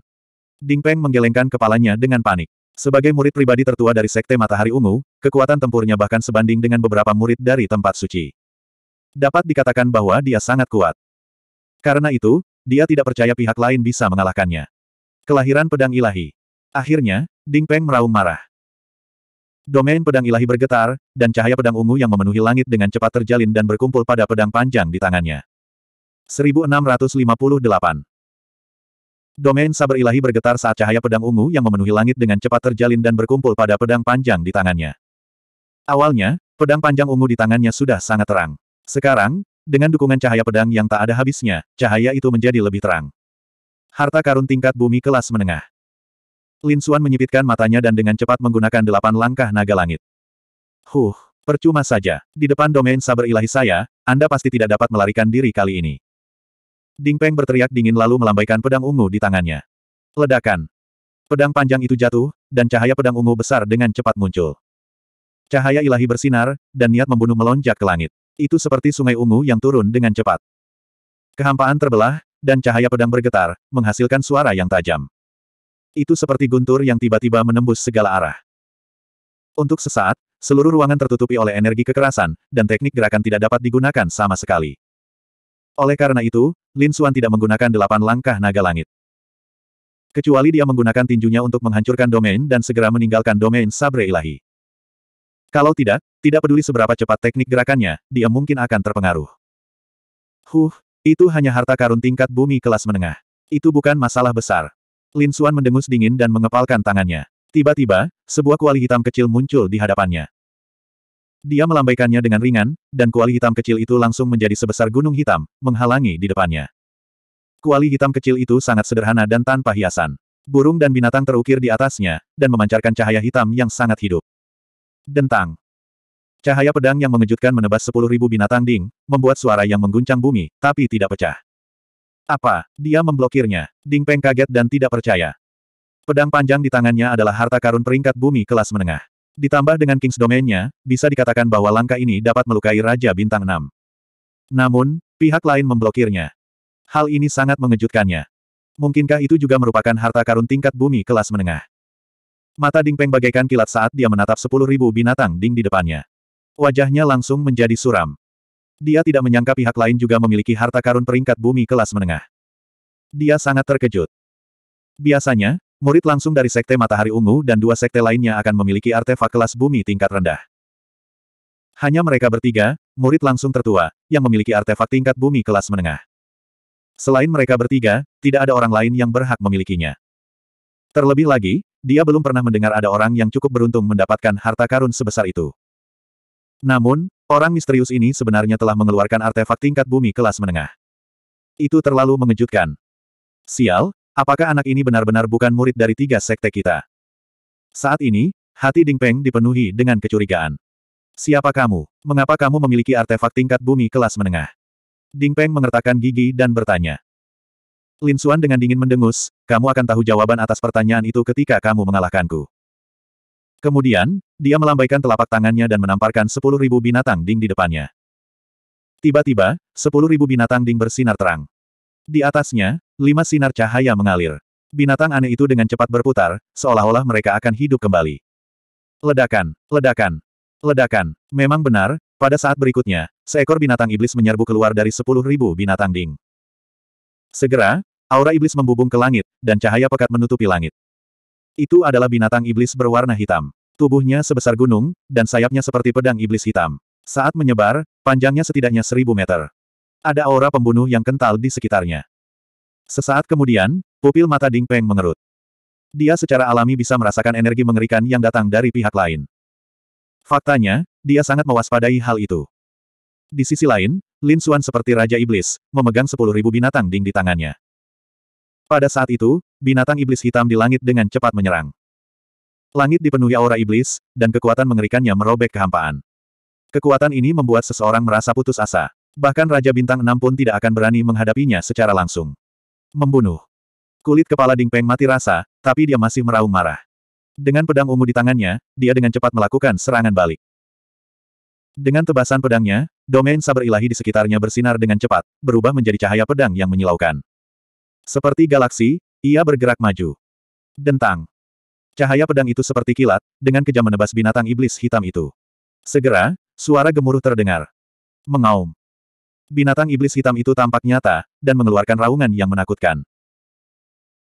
[SPEAKER 1] Ding Peng menggelengkan kepalanya dengan panik. Sebagai murid pribadi tertua dari Sekte Matahari Ungu, kekuatan tempurnya bahkan sebanding dengan beberapa murid dari tempat suci. Dapat dikatakan bahwa dia sangat kuat. Karena itu, dia tidak percaya pihak lain bisa mengalahkannya. Kelahiran Pedang Ilahi Akhirnya, Ding Peng meraung marah. Domain pedang ilahi bergetar, dan cahaya pedang ungu yang memenuhi langit dengan cepat terjalin dan berkumpul pada pedang panjang di tangannya. 1658 Domain sabar ilahi bergetar saat cahaya pedang ungu yang memenuhi langit dengan cepat terjalin dan berkumpul pada pedang panjang di tangannya. Awalnya, pedang panjang ungu di tangannya sudah sangat terang. Sekarang, dengan dukungan cahaya pedang yang tak ada habisnya, cahaya itu menjadi lebih terang. Harta karun tingkat bumi kelas menengah. Lin Suan menyipitkan matanya dan dengan cepat menggunakan delapan langkah naga langit. Huh, percuma saja. Di depan domain saber ilahi saya, Anda pasti tidak dapat melarikan diri kali ini. Ding Peng berteriak dingin lalu melambaikan pedang ungu di tangannya. Ledakan. Pedang panjang itu jatuh, dan cahaya pedang ungu besar dengan cepat muncul. Cahaya ilahi bersinar, dan niat membunuh melonjak ke langit. Itu seperti sungai ungu yang turun dengan cepat. Kehampaan terbelah, dan cahaya pedang bergetar, menghasilkan suara yang tajam. Itu seperti guntur yang tiba-tiba menembus segala arah. Untuk sesaat, seluruh ruangan tertutupi oleh energi kekerasan, dan teknik gerakan tidak dapat digunakan sama sekali. Oleh karena itu, Lin Xuan tidak menggunakan delapan langkah naga langit. Kecuali dia menggunakan tinjunya untuk menghancurkan domain dan segera meninggalkan domain sabre ilahi. Kalau tidak, tidak peduli seberapa cepat teknik gerakannya, dia mungkin akan terpengaruh. Huh, itu hanya harta karun tingkat bumi kelas menengah. Itu bukan masalah besar. Lin Suan mendengus dingin dan mengepalkan tangannya. Tiba-tiba, sebuah kuali hitam kecil muncul di hadapannya. Dia melambaikannya dengan ringan, dan kuali hitam kecil itu langsung menjadi sebesar gunung hitam, menghalangi di depannya. Kuali hitam kecil itu sangat sederhana dan tanpa hiasan. Burung dan binatang terukir di atasnya, dan memancarkan cahaya hitam yang sangat hidup. Dentang. Cahaya pedang yang mengejutkan menebas 10.000 binatang ding, membuat suara yang mengguncang bumi, tapi tidak pecah. Apa? Dia memblokirnya. Ding Peng kaget dan tidak percaya. Pedang panjang di tangannya adalah harta karun peringkat bumi kelas menengah. Ditambah dengan King's Domain-nya, bisa dikatakan bahwa langkah ini dapat melukai Raja Bintang 6. Namun, pihak lain memblokirnya. Hal ini sangat mengejutkannya. Mungkinkah itu juga merupakan harta karun tingkat bumi kelas menengah? Mata Ding Peng bagaikan kilat saat dia menatap 10.000 binatang ding di depannya. Wajahnya langsung menjadi suram. Dia tidak menyangka pihak lain juga memiliki harta karun peringkat bumi kelas menengah. Dia sangat terkejut. Biasanya, murid langsung dari Sekte Matahari Ungu dan dua sekte lainnya akan memiliki artefak kelas bumi tingkat rendah. Hanya mereka bertiga, murid langsung tertua, yang memiliki artefak tingkat bumi kelas menengah. Selain mereka bertiga, tidak ada orang lain yang berhak memilikinya. Terlebih lagi, dia belum pernah mendengar ada orang yang cukup beruntung mendapatkan harta karun sebesar itu. Namun, Orang misterius ini sebenarnya telah mengeluarkan artefak tingkat bumi kelas menengah. Itu terlalu mengejutkan. Sial, apakah anak ini benar-benar bukan murid dari tiga sekte kita? Saat ini, hati Ding Peng dipenuhi dengan kecurigaan. Siapa kamu? Mengapa kamu memiliki artefak tingkat bumi kelas menengah? Ding Peng mengertakkan gigi dan bertanya. Lin Xuan dengan dingin mendengus, kamu akan tahu jawaban atas pertanyaan itu ketika kamu mengalahkanku. Kemudian, dia melambaikan telapak tangannya dan menamparkan sepuluh ribu binatang ding di depannya. Tiba-tiba, sepuluh ribu binatang ding bersinar terang. Di atasnya, lima sinar cahaya mengalir. Binatang aneh itu dengan cepat berputar, seolah-olah mereka akan hidup kembali. Ledakan, ledakan, ledakan. Memang benar, pada saat berikutnya, seekor binatang iblis menyerbu keluar dari sepuluh ribu binatang ding. Segera, aura iblis membubung ke langit, dan cahaya pekat menutupi langit. Itu adalah binatang iblis berwarna hitam. Tubuhnya sebesar gunung, dan sayapnya seperti pedang iblis hitam. Saat menyebar, panjangnya setidaknya seribu meter. Ada aura pembunuh yang kental di sekitarnya. Sesaat kemudian, pupil mata Ding Peng mengerut. Dia secara alami bisa merasakan energi mengerikan yang datang dari pihak lain. Faktanya, dia sangat mewaspadai hal itu. Di sisi lain, Lin Xuan seperti Raja Iblis, memegang sepuluh ribu binatang ding di tangannya. Pada saat itu, binatang iblis hitam di langit dengan cepat menyerang. Langit dipenuhi aura iblis, dan kekuatan mengerikannya merobek kehampaan. Kekuatan ini membuat seseorang merasa putus asa. Bahkan Raja Bintang Enam pun tidak akan berani menghadapinya secara langsung. Membunuh. Kulit kepala Ding Peng mati rasa, tapi dia masih meraung marah. Dengan pedang ungu di tangannya, dia dengan cepat melakukan serangan balik. Dengan tebasan pedangnya, domain sabar ilahi di sekitarnya bersinar dengan cepat, berubah menjadi cahaya pedang yang menyilaukan. Seperti galaksi, ia bergerak maju. Dentang. Cahaya pedang itu seperti kilat, dengan kejam menebas binatang iblis hitam itu. Segera, suara gemuruh terdengar. Mengaum. Binatang iblis hitam itu tampak nyata, dan mengeluarkan raungan yang menakutkan.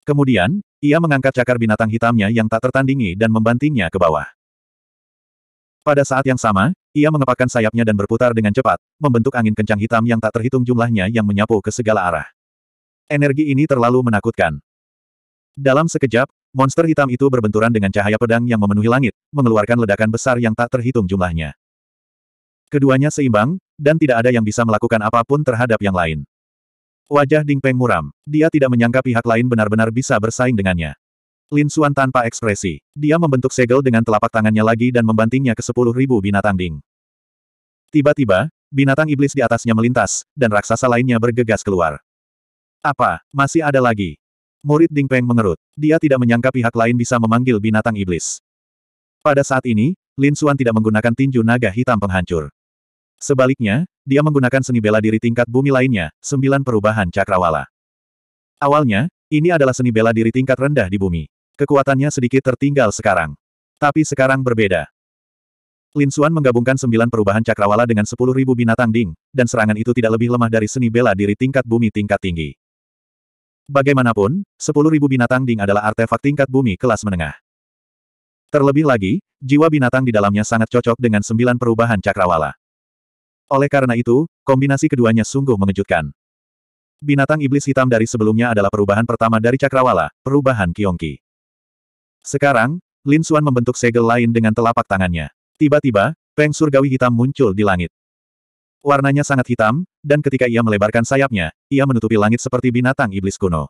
[SPEAKER 1] Kemudian, ia mengangkat cakar binatang hitamnya yang tak tertandingi dan membantingnya ke bawah. Pada saat yang sama, ia mengepakkan sayapnya dan berputar dengan cepat, membentuk angin kencang hitam yang tak terhitung jumlahnya yang menyapu ke segala arah. Energi ini terlalu menakutkan. Dalam sekejap, monster hitam itu berbenturan dengan cahaya pedang yang memenuhi langit, mengeluarkan ledakan besar yang tak terhitung jumlahnya. Keduanya seimbang, dan tidak ada yang bisa melakukan apapun terhadap yang lain. Wajah Ding Peng muram. Dia tidak menyangka pihak lain benar-benar bisa bersaing dengannya. Lin Xuan tanpa ekspresi. Dia membentuk segel dengan telapak tangannya lagi dan membantingnya ke sepuluh ribu binatang ding. Tiba-tiba, binatang iblis di atasnya melintas, dan raksasa lainnya bergegas keluar. Apa, masih ada lagi? Murid Ding Peng mengerut. Dia tidak menyangka pihak lain bisa memanggil binatang iblis. Pada saat ini, Lin Xuan tidak menggunakan tinju naga hitam penghancur. Sebaliknya, dia menggunakan seni bela diri tingkat bumi lainnya, sembilan perubahan cakrawala. Awalnya, ini adalah seni bela diri tingkat rendah di bumi. Kekuatannya sedikit tertinggal sekarang. Tapi sekarang berbeda. Lin Xuan menggabungkan sembilan perubahan cakrawala dengan sepuluh ribu binatang ding, dan serangan itu tidak lebih lemah dari seni bela diri tingkat bumi tingkat tinggi. Bagaimanapun, 10.000 binatang ding adalah artefak tingkat bumi kelas menengah. Terlebih lagi, jiwa binatang di dalamnya sangat cocok dengan sembilan perubahan cakrawala. Oleh karena itu, kombinasi keduanya sungguh mengejutkan. Binatang iblis hitam dari sebelumnya adalah perubahan pertama dari cakrawala, perubahan Kyongki. Sekarang, Lin Xuan membentuk segel lain dengan telapak tangannya. Tiba-tiba, peng surgawi hitam muncul di langit. Warnanya sangat hitam, dan ketika ia melebarkan sayapnya, ia menutupi langit seperti binatang iblis kuno.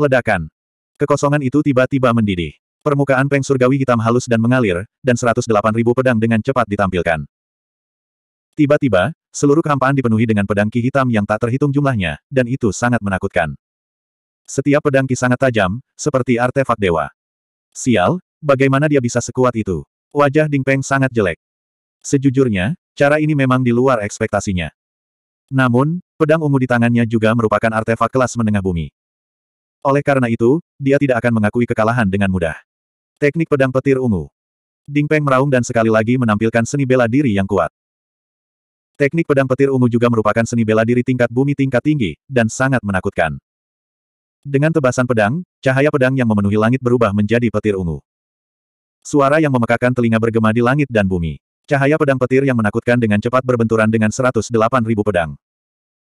[SPEAKER 1] Ledakan. Kekosongan itu tiba-tiba mendidih. Permukaan peng surgawi hitam halus dan mengalir, dan 108.000 pedang dengan cepat ditampilkan. Tiba-tiba, seluruh kehampaan dipenuhi dengan pedang ki hitam yang tak terhitung jumlahnya, dan itu sangat menakutkan. Setiap pedang ki sangat tajam, seperti artefak dewa. Sial, bagaimana dia bisa sekuat itu? Wajah Ding Peng sangat jelek. Sejujurnya, Cara ini memang di luar ekspektasinya. Namun, pedang ungu di tangannya juga merupakan artefak kelas menengah bumi. Oleh karena itu, dia tidak akan mengakui kekalahan dengan mudah. Teknik pedang petir ungu. Ding Peng meraung dan sekali lagi menampilkan seni bela diri yang kuat. Teknik pedang petir ungu juga merupakan seni bela diri tingkat bumi tingkat tinggi, dan sangat menakutkan. Dengan tebasan pedang, cahaya pedang yang memenuhi langit berubah menjadi petir ungu. Suara yang memekakan telinga bergema di langit dan bumi. Cahaya pedang petir yang menakutkan dengan cepat berbenturan dengan 108.000 pedang.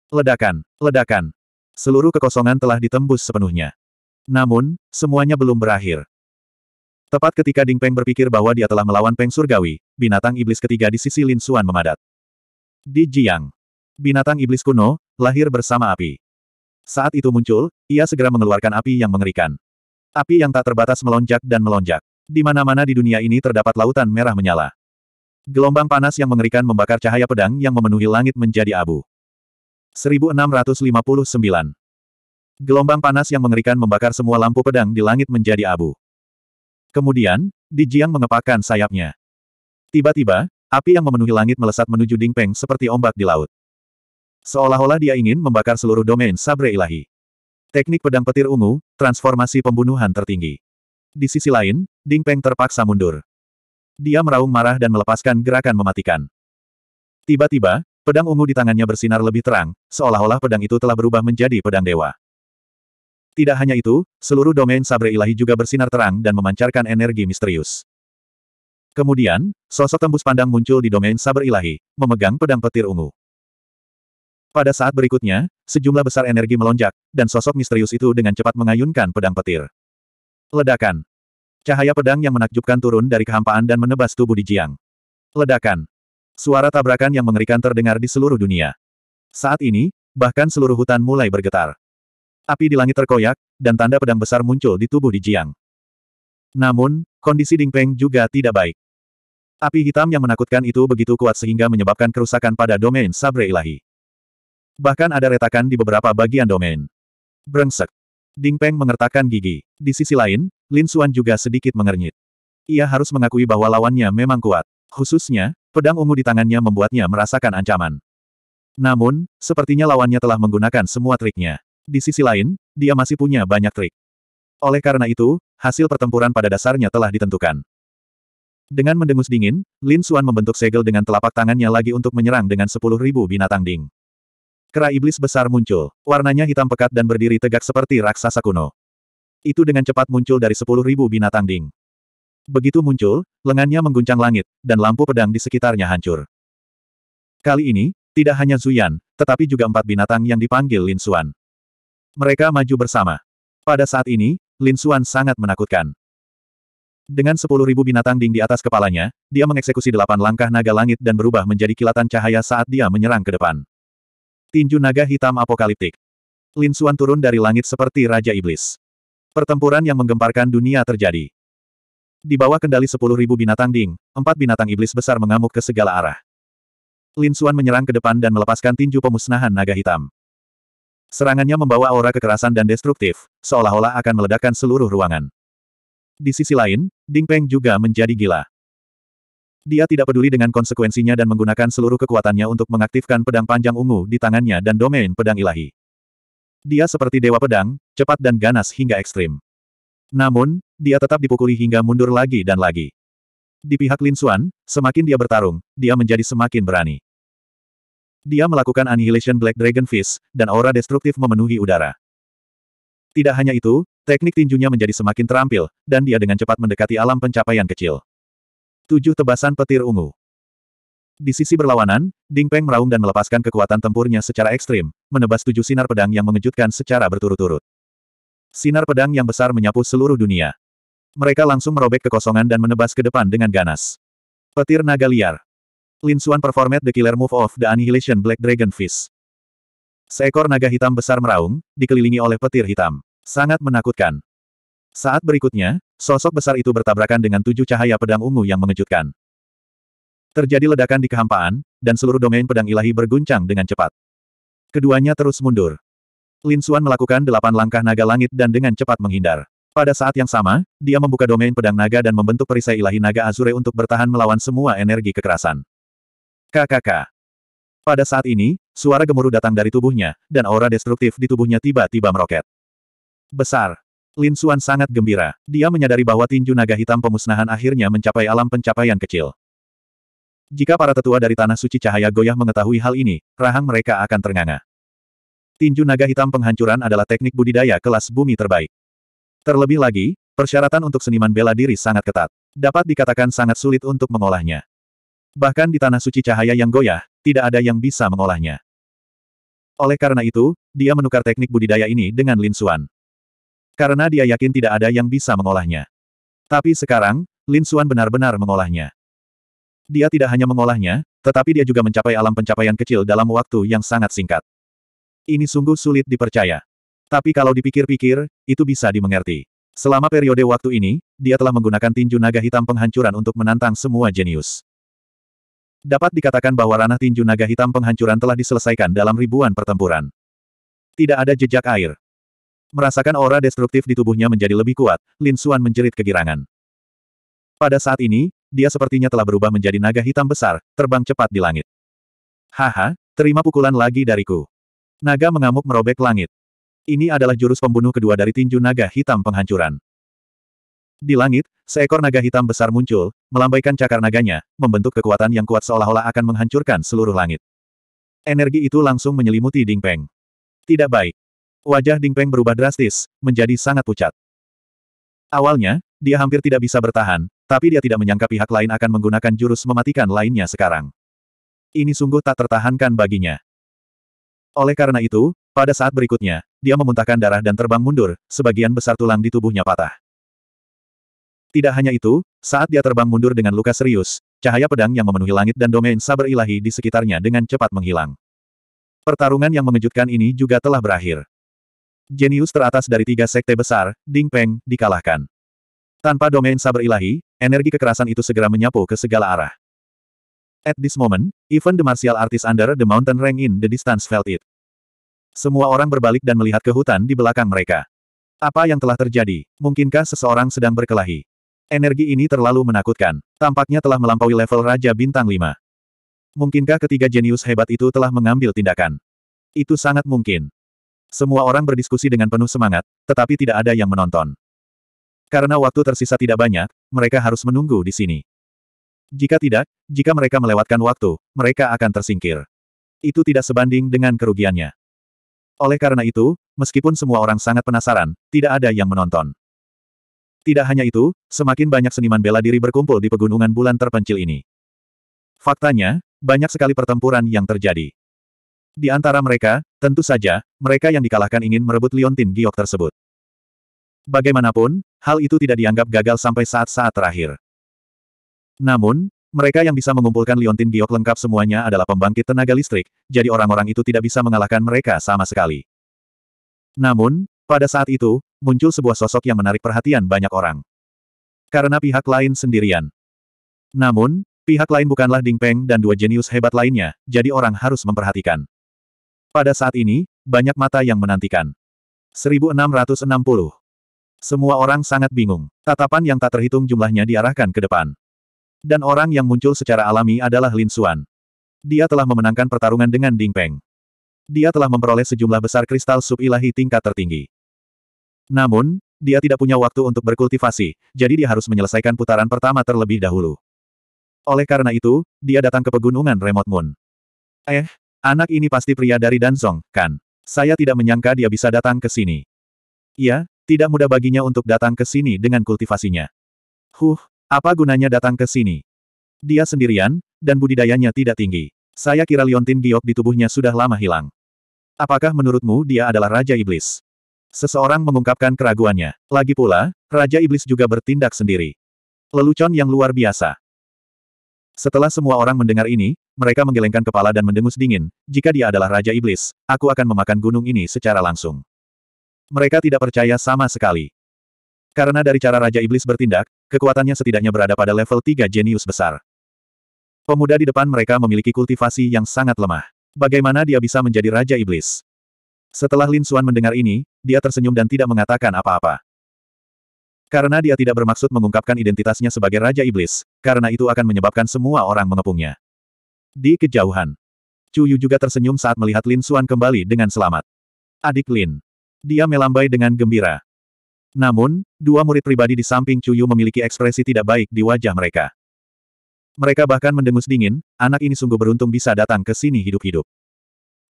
[SPEAKER 1] Ledakan, ledakan. Seluruh kekosongan telah ditembus sepenuhnya. Namun, semuanya belum berakhir. Tepat ketika Ding Peng berpikir bahwa dia telah melawan Peng Surgawi, binatang iblis ketiga di sisi Lin Suan memadat. Di Jiang. Binatang iblis kuno, lahir bersama api. Saat itu muncul, ia segera mengeluarkan api yang mengerikan. Api yang tak terbatas melonjak dan melonjak. Di mana-mana di dunia ini terdapat lautan merah menyala. Gelombang panas yang mengerikan membakar cahaya pedang yang memenuhi langit menjadi abu. 1659. Gelombang panas yang mengerikan membakar semua lampu pedang di langit menjadi abu. Kemudian, Di Jiang mengepakkan sayapnya. Tiba-tiba, api yang memenuhi langit melesat menuju Ding Peng seperti ombak di laut. Seolah-olah dia ingin membakar seluruh domain sabre ilahi. Teknik pedang petir ungu, transformasi pembunuhan tertinggi. Di sisi lain, Ding Peng terpaksa mundur. Dia meraung marah dan melepaskan gerakan mematikan. Tiba-tiba, pedang ungu di tangannya bersinar lebih terang, seolah-olah pedang itu telah berubah menjadi pedang dewa. Tidak hanya itu, seluruh domain sabre ilahi juga bersinar terang dan memancarkan energi misterius. Kemudian, sosok tembus pandang muncul di domain sabre ilahi, memegang pedang petir ungu. Pada saat berikutnya, sejumlah besar energi melonjak, dan sosok misterius itu dengan cepat mengayunkan pedang petir. Ledakan. Cahaya pedang yang menakjubkan turun dari kehampaan dan menebas tubuh di Jiang. Ledakan. Suara tabrakan yang mengerikan terdengar di seluruh dunia. Saat ini, bahkan seluruh hutan mulai bergetar. Api di langit terkoyak, dan tanda pedang besar muncul di tubuh di Jiang. Namun, kondisi Ding Peng juga tidak baik. Api hitam yang menakutkan itu begitu kuat sehingga menyebabkan kerusakan pada domain sabre ilahi. Bahkan ada retakan di beberapa bagian domain. Brengsek. Ding Peng mengertakkan gigi. Di sisi lain, Lin Xuan juga sedikit mengernyit. Ia harus mengakui bahwa lawannya memang kuat. Khususnya, pedang ungu di tangannya membuatnya merasakan ancaman. Namun, sepertinya lawannya telah menggunakan semua triknya. Di sisi lain, dia masih punya banyak trik. Oleh karena itu, hasil pertempuran pada dasarnya telah ditentukan. Dengan mendengus dingin, Lin Xuan membentuk segel dengan telapak tangannya lagi untuk menyerang dengan 10.000 binatang ding. Kera iblis besar muncul, warnanya hitam pekat dan berdiri tegak seperti raksasa kuno itu dengan cepat muncul dari sepuluh ribu binatang ding. Begitu muncul, lengannya mengguncang langit, dan lampu pedang di sekitarnya hancur. Kali ini, tidak hanya Zuyan, tetapi juga empat binatang yang dipanggil Lin Xuan. Mereka maju bersama. Pada saat ini, Lin Xuan sangat menakutkan. Dengan sepuluh ribu binatang ding di atas kepalanya, dia mengeksekusi delapan langkah naga langit dan berubah menjadi kilatan cahaya saat dia menyerang ke depan. Tinju naga hitam apokaliptik. Lin Xuan turun dari langit seperti Raja Iblis. Pertempuran yang menggemparkan dunia terjadi. Di bawah kendali 10.000 binatang ding, empat binatang iblis besar mengamuk ke segala arah. Lin Xuan menyerang ke depan dan melepaskan tinju pemusnahan naga hitam. Serangannya membawa aura kekerasan dan destruktif, seolah-olah akan meledakkan seluruh ruangan. Di sisi lain, Ding Peng juga menjadi gila. Dia tidak peduli dengan konsekuensinya dan menggunakan seluruh kekuatannya untuk mengaktifkan pedang panjang ungu di tangannya dan domain pedang ilahi. Dia seperti dewa pedang, cepat dan ganas hingga ekstrim. Namun, dia tetap dipukuli hingga mundur lagi dan lagi. Di pihak Lin Xuan, semakin dia bertarung, dia menjadi semakin berani. Dia melakukan Annihilation Black Dragon Fist, dan aura destruktif memenuhi udara. Tidak hanya itu, teknik tinjunya menjadi semakin terampil, dan dia dengan cepat mendekati alam pencapaian kecil. Tujuh tebasan petir ungu. Di sisi berlawanan, Ding Peng meraung dan melepaskan kekuatan tempurnya secara ekstrim, menebas tujuh sinar pedang yang mengejutkan secara berturut-turut. Sinar pedang yang besar menyapu seluruh dunia. Mereka langsung merobek kekosongan dan menebas ke depan dengan ganas. Petir naga liar. Lin Xuan performed the killer move of the Annihilation Black Dragon Fist. Seekor naga hitam besar meraung, dikelilingi oleh petir hitam. Sangat menakutkan. Saat berikutnya, sosok besar itu bertabrakan dengan tujuh cahaya pedang ungu yang mengejutkan. Terjadi ledakan di kehampaan, dan seluruh domain pedang ilahi berguncang dengan cepat. Keduanya terus mundur. Lin Xuan melakukan delapan langkah naga langit dan dengan cepat menghindar. Pada saat yang sama, dia membuka domain pedang naga dan membentuk perisai ilahi naga Azure untuk bertahan melawan semua energi kekerasan. KKK. Pada saat ini, suara gemuruh datang dari tubuhnya, dan aura destruktif di tubuhnya tiba-tiba meroket. Besar. Lin Xuan sangat gembira. Dia menyadari bahwa tinju naga hitam pemusnahan akhirnya mencapai alam pencapaian kecil. Jika para tetua dari Tanah Suci Cahaya Goyah mengetahui hal ini, rahang mereka akan ternganga. Tinju naga hitam penghancuran adalah teknik budidaya kelas bumi terbaik. Terlebih lagi, persyaratan untuk seniman bela diri sangat ketat. Dapat dikatakan sangat sulit untuk mengolahnya. Bahkan di Tanah Suci Cahaya yang goyah, tidak ada yang bisa mengolahnya. Oleh karena itu, dia menukar teknik budidaya ini dengan Lin Xuan. Karena dia yakin tidak ada yang bisa mengolahnya. Tapi sekarang, Lin Xuan benar-benar mengolahnya. Dia tidak hanya mengolahnya, tetapi dia juga mencapai alam pencapaian kecil dalam waktu yang sangat singkat. Ini sungguh sulit dipercaya. Tapi kalau dipikir-pikir, itu bisa dimengerti. Selama periode waktu ini, dia telah menggunakan tinju naga hitam penghancuran untuk menantang semua jenius. Dapat dikatakan bahwa ranah tinju naga hitam penghancuran telah diselesaikan dalam ribuan pertempuran. Tidak ada jejak air. Merasakan aura destruktif di tubuhnya menjadi lebih kuat, Lin Suan menjerit kegirangan. Pada saat ini, dia sepertinya telah berubah menjadi naga hitam besar, terbang cepat di langit. Haha, terima pukulan lagi dariku. Naga mengamuk merobek langit. Ini adalah jurus pembunuh kedua dari tinju naga hitam penghancuran. Di langit, seekor naga hitam besar muncul, melambaikan cakar naganya, membentuk kekuatan yang kuat seolah-olah akan menghancurkan seluruh langit. Energi itu langsung menyelimuti Ding Peng. Tidak baik. Wajah Ding Peng berubah drastis, menjadi sangat pucat. Awalnya, dia hampir tidak bisa bertahan, tapi dia tidak menyangka pihak lain akan menggunakan jurus mematikan lainnya sekarang. Ini sungguh tak tertahankan baginya. Oleh karena itu, pada saat berikutnya, dia memuntahkan darah dan terbang mundur, sebagian besar tulang di tubuhnya patah. Tidak hanya itu, saat dia terbang mundur dengan luka serius, cahaya pedang yang memenuhi langit dan domain saber ilahi di sekitarnya dengan cepat menghilang. Pertarungan yang mengejutkan ini juga telah berakhir. Jenius teratas dari tiga sekte besar, Ding Peng, dikalahkan. Tanpa domain saber ilahi, energi kekerasan itu segera menyapu ke segala arah. At this moment, even the martial artist under the mountain rang in the distance felt it. Semua orang berbalik dan melihat ke hutan di belakang mereka. Apa yang telah terjadi? Mungkinkah seseorang sedang berkelahi? Energi ini terlalu menakutkan. Tampaknya telah melampaui level Raja Bintang 5. Mungkinkah ketiga jenius hebat itu telah mengambil tindakan? Itu sangat mungkin. Semua orang berdiskusi dengan penuh semangat, tetapi tidak ada yang menonton. Karena waktu tersisa tidak banyak, mereka harus menunggu di sini. Jika tidak, jika mereka melewatkan waktu, mereka akan tersingkir. Itu tidak sebanding dengan kerugiannya. Oleh karena itu, meskipun semua orang sangat penasaran, tidak ada yang menonton. Tidak hanya itu, semakin banyak seniman bela diri berkumpul di pegunungan bulan terpencil ini. Faktanya, banyak sekali pertempuran yang terjadi. Di antara mereka, tentu saja, mereka yang dikalahkan ingin merebut liontin giok tersebut. Bagaimanapun, hal itu tidak dianggap gagal sampai saat-saat terakhir. Namun, mereka yang bisa mengumpulkan liontin giok lengkap semuanya adalah pembangkit tenaga listrik, jadi orang-orang itu tidak bisa mengalahkan mereka sama sekali. Namun, pada saat itu, muncul sebuah sosok yang menarik perhatian banyak orang. Karena pihak lain sendirian. Namun, pihak lain bukanlah Ding Peng dan dua jenius hebat lainnya, jadi orang harus memperhatikan. Pada saat ini, banyak mata yang menantikan. 1660 semua orang sangat bingung. Tatapan yang tak terhitung jumlahnya diarahkan ke depan. Dan orang yang muncul secara alami adalah Lin Xuan. Dia telah memenangkan pertarungan dengan Ding Peng. Dia telah memperoleh sejumlah besar kristal sub-ilahi tingkat tertinggi. Namun, dia tidak punya waktu untuk berkultivasi, jadi dia harus menyelesaikan putaran pertama terlebih dahulu. Oleh karena itu, dia datang ke pegunungan Remote Moon. Eh, anak ini pasti pria dari Danzong, kan? Saya tidak menyangka dia bisa datang ke sini. Iya, tidak mudah baginya untuk datang ke sini dengan kultivasinya. Huh, apa gunanya datang ke sini? Dia sendirian, dan budidayanya tidak tinggi. Saya kira liontin giok di tubuhnya sudah lama hilang. Apakah menurutmu dia adalah Raja Iblis? Seseorang mengungkapkan keraguannya. Lagi pula, Raja Iblis juga bertindak sendiri. Lelucon yang luar biasa. Setelah semua orang mendengar ini, mereka menggelengkan kepala dan mendengus dingin, jika dia adalah Raja Iblis, aku akan memakan gunung ini secara langsung. Mereka tidak percaya sama sekali. Karena dari cara Raja Iblis bertindak, kekuatannya setidaknya berada pada level 3 jenius besar. Pemuda di depan mereka memiliki kultivasi yang sangat lemah. Bagaimana dia bisa menjadi Raja Iblis? Setelah Lin Suan mendengar ini, dia tersenyum dan tidak mengatakan apa-apa. Karena dia tidak bermaksud mengungkapkan identitasnya sebagai Raja Iblis, karena itu akan menyebabkan semua orang mengepungnya. Di kejauhan, Chu Yu juga tersenyum saat melihat Lin Suan kembali dengan selamat. Adik Lin, dia melambai dengan gembira. Namun, dua murid pribadi di samping Cuyu memiliki ekspresi tidak baik di wajah mereka. Mereka bahkan mendengus dingin, anak ini sungguh beruntung bisa datang ke sini hidup-hidup.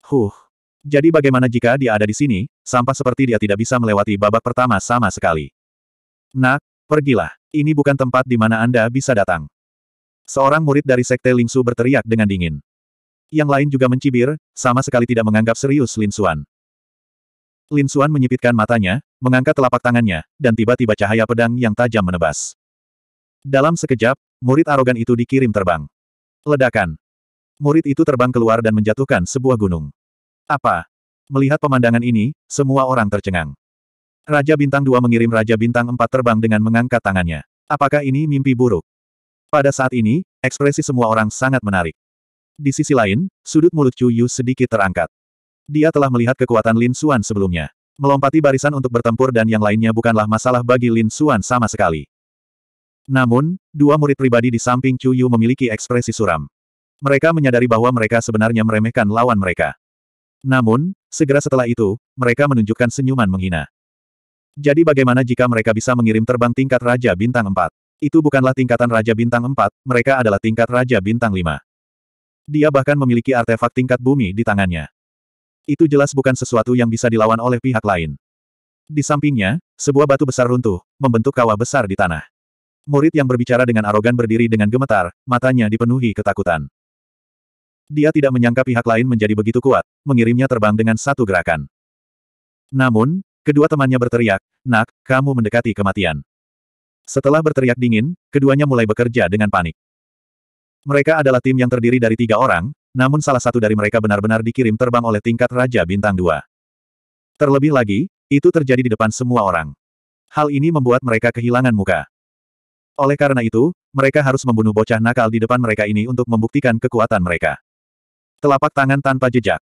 [SPEAKER 1] Huh. Jadi bagaimana jika dia ada di sini, sampah seperti dia tidak bisa melewati babak pertama sama sekali. Nak, pergilah. Ini bukan tempat di mana Anda bisa datang. Seorang murid dari Sekte Lingsu berteriak dengan dingin. Yang lain juga mencibir, sama sekali tidak menganggap serius Lin Xuan. Lin Suan menyipitkan matanya, mengangkat telapak tangannya, dan tiba-tiba cahaya pedang yang tajam menebas. Dalam sekejap, murid arogan itu dikirim terbang. Ledakan. Murid itu terbang keluar dan menjatuhkan sebuah gunung. Apa? Melihat pemandangan ini, semua orang tercengang. Raja Bintang dua mengirim Raja Bintang empat terbang dengan mengangkat tangannya. Apakah ini mimpi buruk? Pada saat ini, ekspresi semua orang sangat menarik. Di sisi lain, sudut mulut Chu Yu sedikit terangkat. Dia telah melihat kekuatan Lin Xuan sebelumnya. Melompati barisan untuk bertempur dan yang lainnya bukanlah masalah bagi Lin Xuan sama sekali. Namun, dua murid pribadi di samping Chu Yu memiliki ekspresi suram. Mereka menyadari bahwa mereka sebenarnya meremehkan lawan mereka. Namun, segera setelah itu, mereka menunjukkan senyuman menghina. Jadi bagaimana jika mereka bisa mengirim terbang tingkat Raja Bintang 4? Itu bukanlah tingkatan Raja Bintang 4, mereka adalah tingkat Raja Bintang 5. Dia bahkan memiliki artefak tingkat bumi di tangannya. Itu jelas bukan sesuatu yang bisa dilawan oleh pihak lain. Di sampingnya, sebuah batu besar runtuh, membentuk kawah besar di tanah. Murid yang berbicara dengan arogan berdiri dengan gemetar, matanya dipenuhi ketakutan. Dia tidak menyangka pihak lain menjadi begitu kuat, mengirimnya terbang dengan satu gerakan. Namun, kedua temannya berteriak, Nak, kamu mendekati kematian. Setelah berteriak dingin, keduanya mulai bekerja dengan panik. Mereka adalah tim yang terdiri dari tiga orang, namun salah satu dari mereka benar-benar dikirim terbang oleh tingkat Raja Bintang 2. Terlebih lagi, itu terjadi di depan semua orang. Hal ini membuat mereka kehilangan muka. Oleh karena itu, mereka harus membunuh bocah nakal di depan mereka ini untuk membuktikan kekuatan mereka. Telapak tangan tanpa jejak.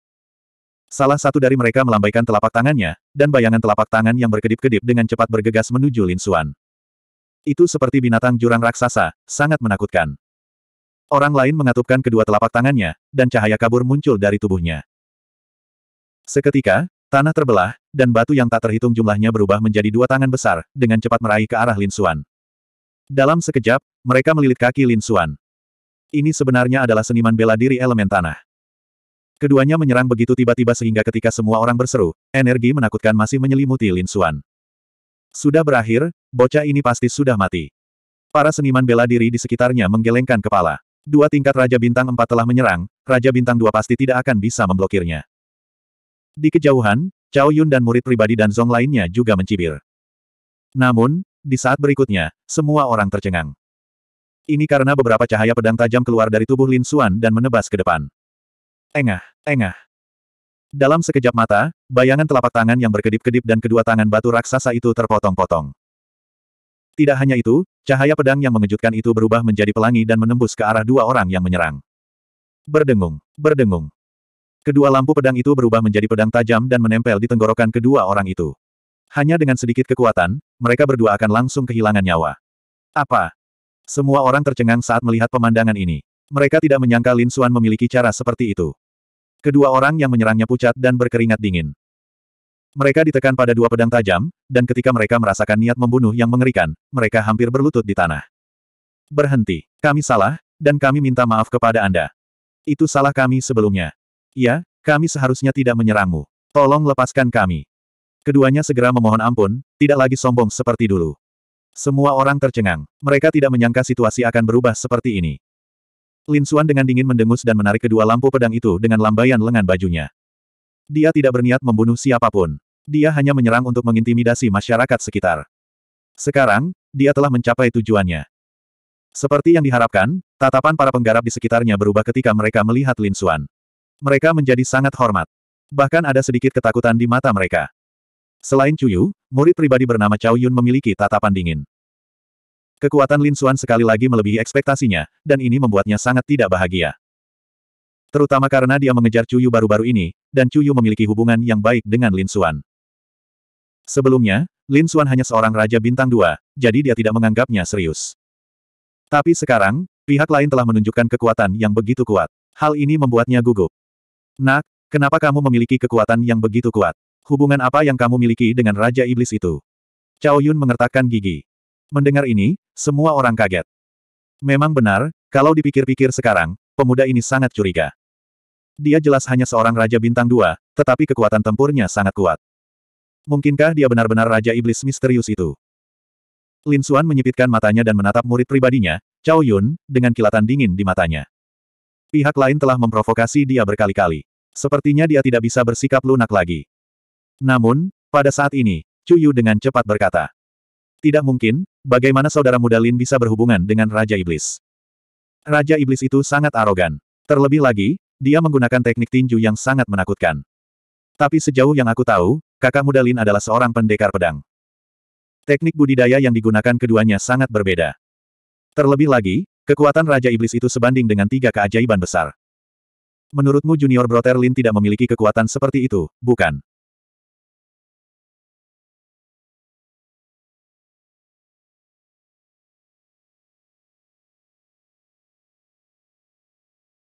[SPEAKER 1] Salah satu dari mereka melambaikan telapak tangannya, dan bayangan telapak tangan yang berkedip-kedip dengan cepat bergegas menuju Lin Xuan. Itu seperti binatang jurang raksasa, sangat menakutkan. Orang lain mengatupkan kedua telapak tangannya, dan cahaya kabur muncul dari tubuhnya. Seketika, tanah terbelah, dan batu yang tak terhitung jumlahnya berubah menjadi dua tangan besar, dengan cepat meraih ke arah Lin Xuan. Dalam sekejap, mereka melilit kaki Lin Xuan. Ini sebenarnya adalah seniman bela diri elemen tanah. Keduanya menyerang begitu tiba-tiba sehingga ketika semua orang berseru, energi menakutkan masih menyelimuti Lin Xuan. Sudah berakhir, bocah ini pasti sudah mati. Para seniman bela diri di sekitarnya menggelengkan kepala. Dua tingkat Raja Bintang 4 telah menyerang, Raja Bintang 2 pasti tidak akan bisa memblokirnya. Di kejauhan, Cao Yun dan murid pribadi dan Zong lainnya juga mencibir. Namun, di saat berikutnya, semua orang tercengang. Ini karena beberapa cahaya pedang tajam keluar dari tubuh Lin Xuan dan menebas ke depan. Engah, engah. Dalam sekejap mata, bayangan telapak tangan yang berkedip-kedip dan kedua tangan batu raksasa itu terpotong-potong. Tidak hanya itu, cahaya pedang yang mengejutkan itu berubah menjadi pelangi dan menembus ke arah dua orang yang menyerang. Berdengung, berdengung. Kedua lampu pedang itu berubah menjadi pedang tajam dan menempel di tenggorokan kedua orang itu. Hanya dengan sedikit kekuatan, mereka berdua akan langsung kehilangan nyawa. Apa? Semua orang tercengang saat melihat pemandangan ini. Mereka tidak menyangka Lin Xuan memiliki cara seperti itu. Kedua orang yang menyerangnya pucat dan berkeringat dingin. Mereka ditekan pada dua pedang tajam, dan ketika mereka merasakan niat membunuh yang mengerikan, mereka hampir berlutut di tanah. Berhenti. Kami salah, dan kami minta maaf kepada Anda. Itu salah kami sebelumnya. Ya, kami seharusnya tidak menyerangmu. Tolong lepaskan kami. Keduanya segera memohon ampun, tidak lagi sombong seperti dulu. Semua orang tercengang. Mereka tidak menyangka situasi akan berubah seperti ini. Lin Xuan dengan dingin mendengus dan menarik kedua lampu pedang itu dengan lambaian lengan bajunya. Dia tidak berniat membunuh siapapun. Dia hanya menyerang untuk mengintimidasi masyarakat sekitar. Sekarang, dia telah mencapai tujuannya. Seperti yang diharapkan, tatapan para penggarap di sekitarnya berubah ketika mereka melihat Lin Xuan. Mereka menjadi sangat hormat. Bahkan ada sedikit ketakutan di mata mereka. Selain Cuyu, murid pribadi bernama Cao Yun memiliki tatapan dingin. Kekuatan Lin Xuan sekali lagi melebihi ekspektasinya, dan ini membuatnya sangat tidak bahagia. Terutama karena dia mengejar Cuyu baru-baru ini, dan Chu Yu memiliki hubungan yang baik dengan Lin Xuan. Sebelumnya, Lin Xuan hanya seorang raja bintang dua, jadi dia tidak menganggapnya serius. Tapi sekarang, pihak lain telah menunjukkan kekuatan yang begitu kuat. Hal ini membuatnya gugup. Nak, kenapa kamu memiliki kekuatan yang begitu kuat? Hubungan apa yang kamu miliki dengan Raja Iblis itu? Cao Yun mengertakkan gigi. Mendengar ini, semua orang kaget. Memang benar, kalau dipikir-pikir sekarang, pemuda ini sangat curiga. Dia jelas hanya seorang Raja Bintang dua, tetapi kekuatan tempurnya sangat kuat. Mungkinkah dia benar-benar Raja Iblis misterius itu? Lin Xuan menyipitkan matanya dan menatap murid pribadinya, Cao Yun, dengan kilatan dingin di matanya. Pihak lain telah memprovokasi dia berkali-kali. Sepertinya dia tidak bisa bersikap lunak lagi. Namun, pada saat ini, Chu Yu dengan cepat berkata. Tidak mungkin, bagaimana saudara muda Lin bisa berhubungan dengan Raja Iblis? Raja Iblis itu sangat arogan. Terlebih lagi, dia menggunakan teknik tinju yang sangat menakutkan. Tapi sejauh yang aku tahu, kakak muda Lin adalah seorang pendekar pedang. Teknik budidaya yang digunakan keduanya sangat berbeda. Terlebih lagi, kekuatan Raja Iblis itu sebanding dengan tiga keajaiban besar. Menurutmu Junior Brother Lin tidak memiliki kekuatan seperti itu, bukan?